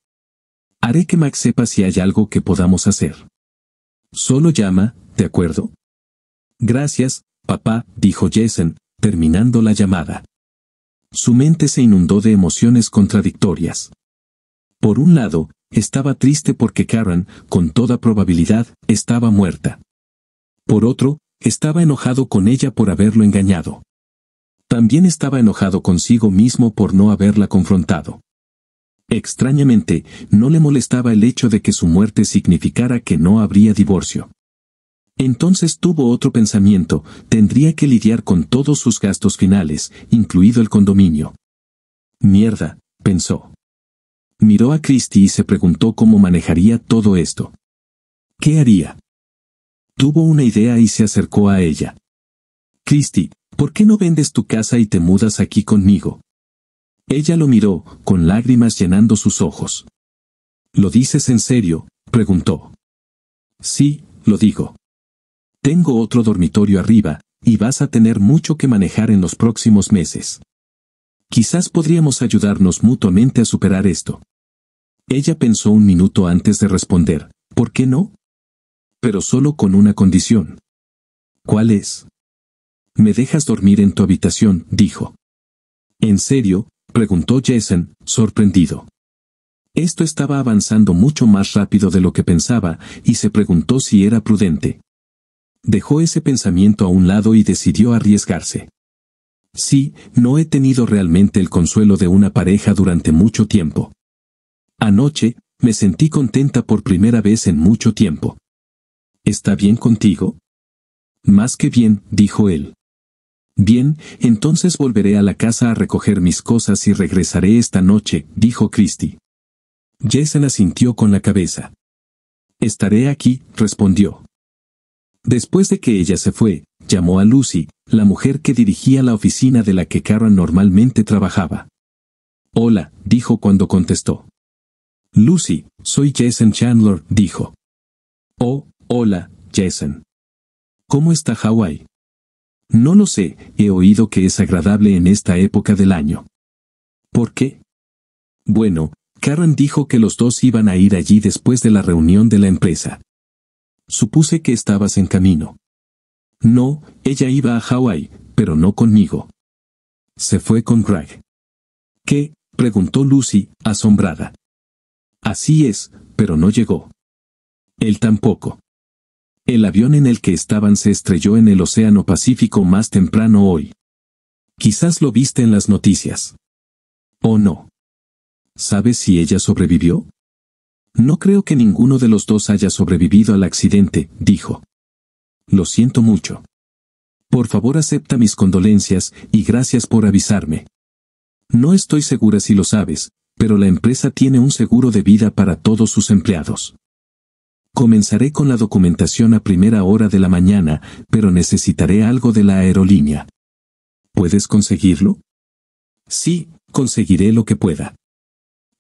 Haré que Max sepa si hay algo que podamos hacer. Solo llama, ¿de acuerdo? Gracias, papá, dijo Jason, terminando la llamada. Su mente se inundó de emociones contradictorias. Por un lado, estaba triste porque Karen, con toda probabilidad, estaba muerta. Por otro, estaba enojado con ella por haberlo engañado. También estaba enojado consigo mismo por no haberla confrontado. Extrañamente, no le molestaba el hecho de que su muerte significara que no habría divorcio. Entonces tuvo otro pensamiento, tendría que lidiar con todos sus gastos finales, incluido el condominio. Mierda, pensó. Miró a Christie y se preguntó cómo manejaría todo esto. ¿Qué haría? Tuvo una idea y se acercó a ella. Christy, ¿por qué no vendes tu casa y te mudas aquí conmigo? Ella lo miró, con lágrimas llenando sus ojos. ¿Lo dices en serio? preguntó. Sí, lo digo. Tengo otro dormitorio arriba, y vas a tener mucho que manejar en los próximos meses. Quizás podríamos ayudarnos mutuamente a superar esto. Ella pensó un minuto antes de responder, ¿por qué no? Pero solo con una condición. ¿Cuál es? Me dejas dormir en tu habitación, dijo. ¿En serio? preguntó Jason, sorprendido. Esto estaba avanzando mucho más rápido de lo que pensaba, y se preguntó si era prudente. Dejó ese pensamiento a un lado y decidió arriesgarse. Sí, no he tenido realmente el consuelo de una pareja durante mucho tiempo. Anoche, me sentí contenta por primera vez en mucho tiempo. ¿Está bien contigo? Más que bien, dijo él. Bien, entonces volveré a la casa a recoger mis cosas y regresaré esta noche, dijo Christie. Jason asintió con la cabeza. Estaré aquí, respondió. Después de que ella se fue, llamó a Lucy, la mujer que dirigía la oficina de la que Karen normalmente trabajaba. Hola, dijo cuando contestó. Lucy, soy Jason Chandler, dijo. Oh, Hola, Jason. ¿Cómo está Hawái? No lo sé, he oído que es agradable en esta época del año. ¿Por qué? Bueno, Karen dijo que los dos iban a ir allí después de la reunión de la empresa. Supuse que estabas en camino. No, ella iba a Hawái, pero no conmigo. Se fue con Greg. ¿Qué? preguntó Lucy, asombrada. Así es, pero no llegó. Él tampoco. El avión en el que estaban se estrelló en el Océano Pacífico más temprano hoy. Quizás lo viste en las noticias. ¿O no? ¿Sabes si ella sobrevivió? No creo que ninguno de los dos haya sobrevivido al accidente, dijo. Lo siento mucho. Por favor acepta mis condolencias y gracias por avisarme. No estoy segura si lo sabes, pero la empresa tiene un seguro de vida para todos sus empleados. Comenzaré con la documentación a primera hora de la mañana, pero necesitaré algo de la aerolínea. ¿Puedes conseguirlo? Sí, conseguiré lo que pueda.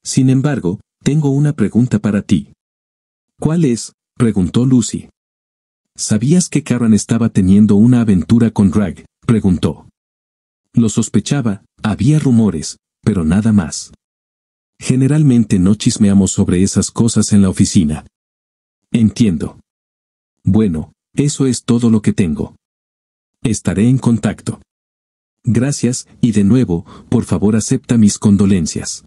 Sin embargo, tengo una pregunta para ti. ¿Cuál es? preguntó Lucy. ¿Sabías que Karen estaba teniendo una aventura con Rag? preguntó. Lo sospechaba, había rumores, pero nada más. Generalmente no chismeamos sobre esas cosas en la oficina, Entiendo. Bueno, eso es todo lo que tengo. Estaré en contacto. Gracias, y de nuevo, por favor acepta mis condolencias.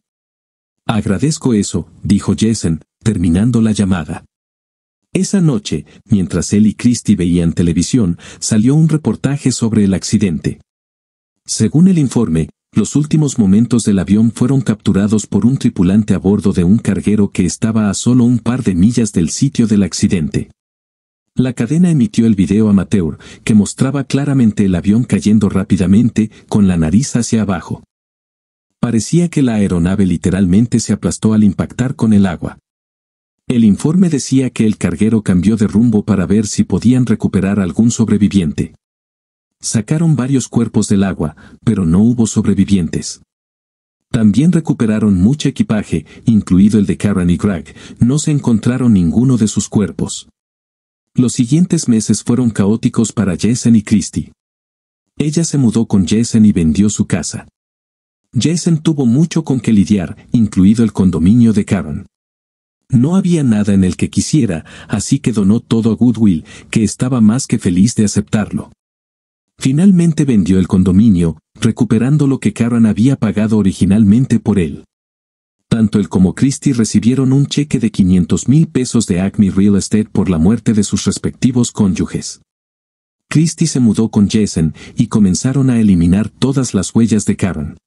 Agradezco eso, dijo Jessen, terminando la llamada. Esa noche, mientras él y Christie veían televisión, salió un reportaje sobre el accidente. Según el informe, los últimos momentos del avión fueron capturados por un tripulante a bordo de un carguero que estaba a solo un par de millas del sitio del accidente. La cadena emitió el video amateur, que mostraba claramente el avión cayendo rápidamente, con la nariz hacia abajo. Parecía que la aeronave literalmente se aplastó al impactar con el agua. El informe decía que el carguero cambió de rumbo para ver si podían recuperar algún sobreviviente. Sacaron varios cuerpos del agua, pero no hubo sobrevivientes. También recuperaron mucho equipaje, incluido el de Karen y Greg, no se encontraron ninguno de sus cuerpos. Los siguientes meses fueron caóticos para Jason y Christy. Ella se mudó con Jason y vendió su casa. Jason tuvo mucho con que lidiar, incluido el condominio de Karen. No había nada en el que quisiera, así que donó todo a Goodwill, que estaba más que feliz de aceptarlo. Finalmente vendió el condominio, recuperando lo que Karen había pagado originalmente por él. Tanto él como Christie recibieron un cheque de 500 mil pesos de Acme Real Estate por la muerte de sus respectivos cónyuges. Christie se mudó con Jason y comenzaron a eliminar todas las huellas de Karen.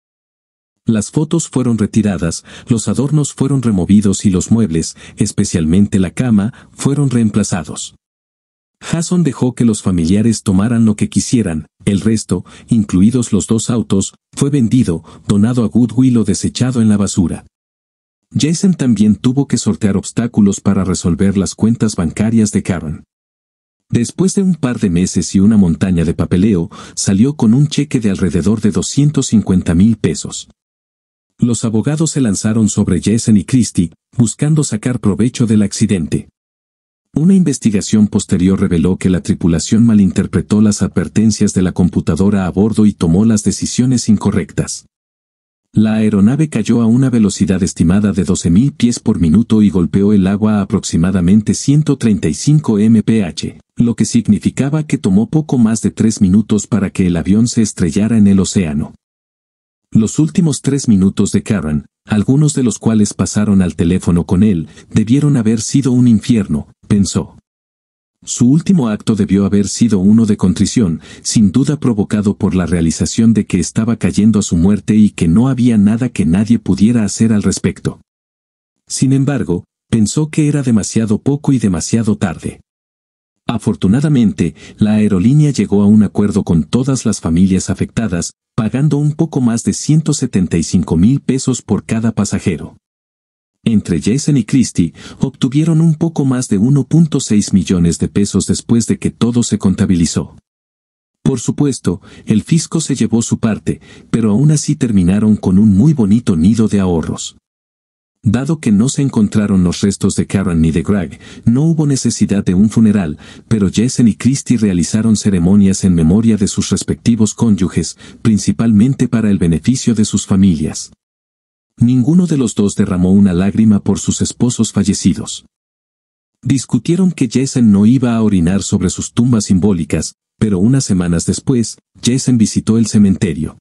Las fotos fueron retiradas, los adornos fueron removidos y los muebles, especialmente la cama, fueron reemplazados. Hasson dejó que los familiares tomaran lo que quisieran, el resto, incluidos los dos autos, fue vendido, donado a Goodwill o desechado en la basura. Jason también tuvo que sortear obstáculos para resolver las cuentas bancarias de Karen. Después de un par de meses y una montaña de papeleo, salió con un cheque de alrededor de 250 mil pesos. Los abogados se lanzaron sobre Jason y Christie, buscando sacar provecho del accidente. Una investigación posterior reveló que la tripulación malinterpretó las advertencias de la computadora a bordo y tomó las decisiones incorrectas. La aeronave cayó a una velocidad estimada de 12.000 pies por minuto y golpeó el agua a aproximadamente 135 mph, lo que significaba que tomó poco más de tres minutos para que el avión se estrellara en el océano. Los últimos tres minutos de Karen, algunos de los cuales pasaron al teléfono con él, debieron haber sido un infierno, pensó. Su último acto debió haber sido uno de contrición, sin duda provocado por la realización de que estaba cayendo a su muerte y que no había nada que nadie pudiera hacer al respecto. Sin embargo, pensó que era demasiado poco y demasiado tarde. Afortunadamente, la aerolínea llegó a un acuerdo con todas las familias afectadas, pagando un poco más de 175 mil pesos por cada pasajero entre Jason y Christie, obtuvieron un poco más de 1.6 millones de pesos después de que todo se contabilizó. Por supuesto, el fisco se llevó su parte, pero aún así terminaron con un muy bonito nido de ahorros. Dado que no se encontraron los restos de Karen ni de Greg, no hubo necesidad de un funeral, pero Jason y Christie realizaron ceremonias en memoria de sus respectivos cónyuges, principalmente para el beneficio de sus familias. Ninguno de los dos derramó una lágrima por sus esposos fallecidos. Discutieron que Jason no iba a orinar sobre sus tumbas simbólicas, pero unas semanas después, Jason visitó el cementerio.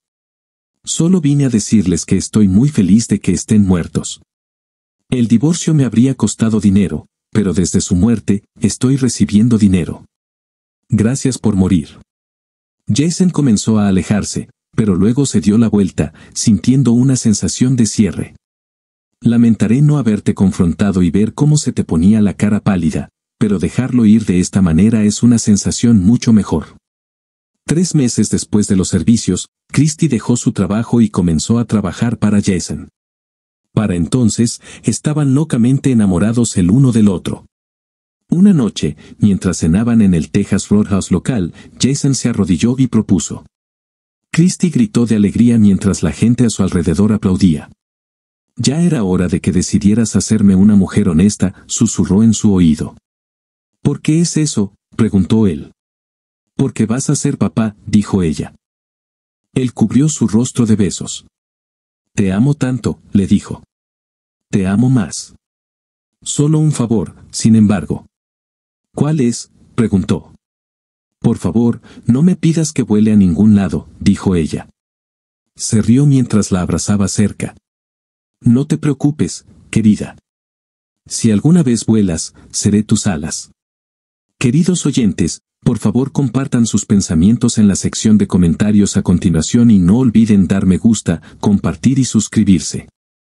Solo vine a decirles que estoy muy feliz de que estén muertos. El divorcio me habría costado dinero, pero desde su muerte, estoy recibiendo dinero. Gracias por morir. Jason comenzó a alejarse, pero luego se dio la vuelta, sintiendo una sensación de cierre. Lamentaré no haberte confrontado y ver cómo se te ponía la cara pálida, pero dejarlo ir de esta manera es una sensación mucho mejor. Tres meses después de los servicios, Christie dejó su trabajo y comenzó a trabajar para Jason. Para entonces, estaban locamente enamorados el uno del otro. Una noche, mientras cenaban en el Texas Roadhouse local, Jason se arrodilló y propuso. Christy gritó de alegría mientras la gente a su alrededor aplaudía. Ya era hora de que decidieras hacerme una mujer honesta, susurró en su oído. ¿Por qué es eso? preguntó él. Porque vas a ser papá, dijo ella. Él cubrió su rostro de besos. Te amo tanto, le dijo. Te amo más. Solo un favor, sin embargo. ¿Cuál es? preguntó. Por favor, no me pidas que vuele a ningún lado, dijo ella. Se rió mientras la abrazaba cerca. No te preocupes, querida. Si alguna vez vuelas, seré tus alas. Queridos oyentes, por favor compartan sus pensamientos en la sección de comentarios a continuación y no olviden dar me gusta, compartir y suscribirse.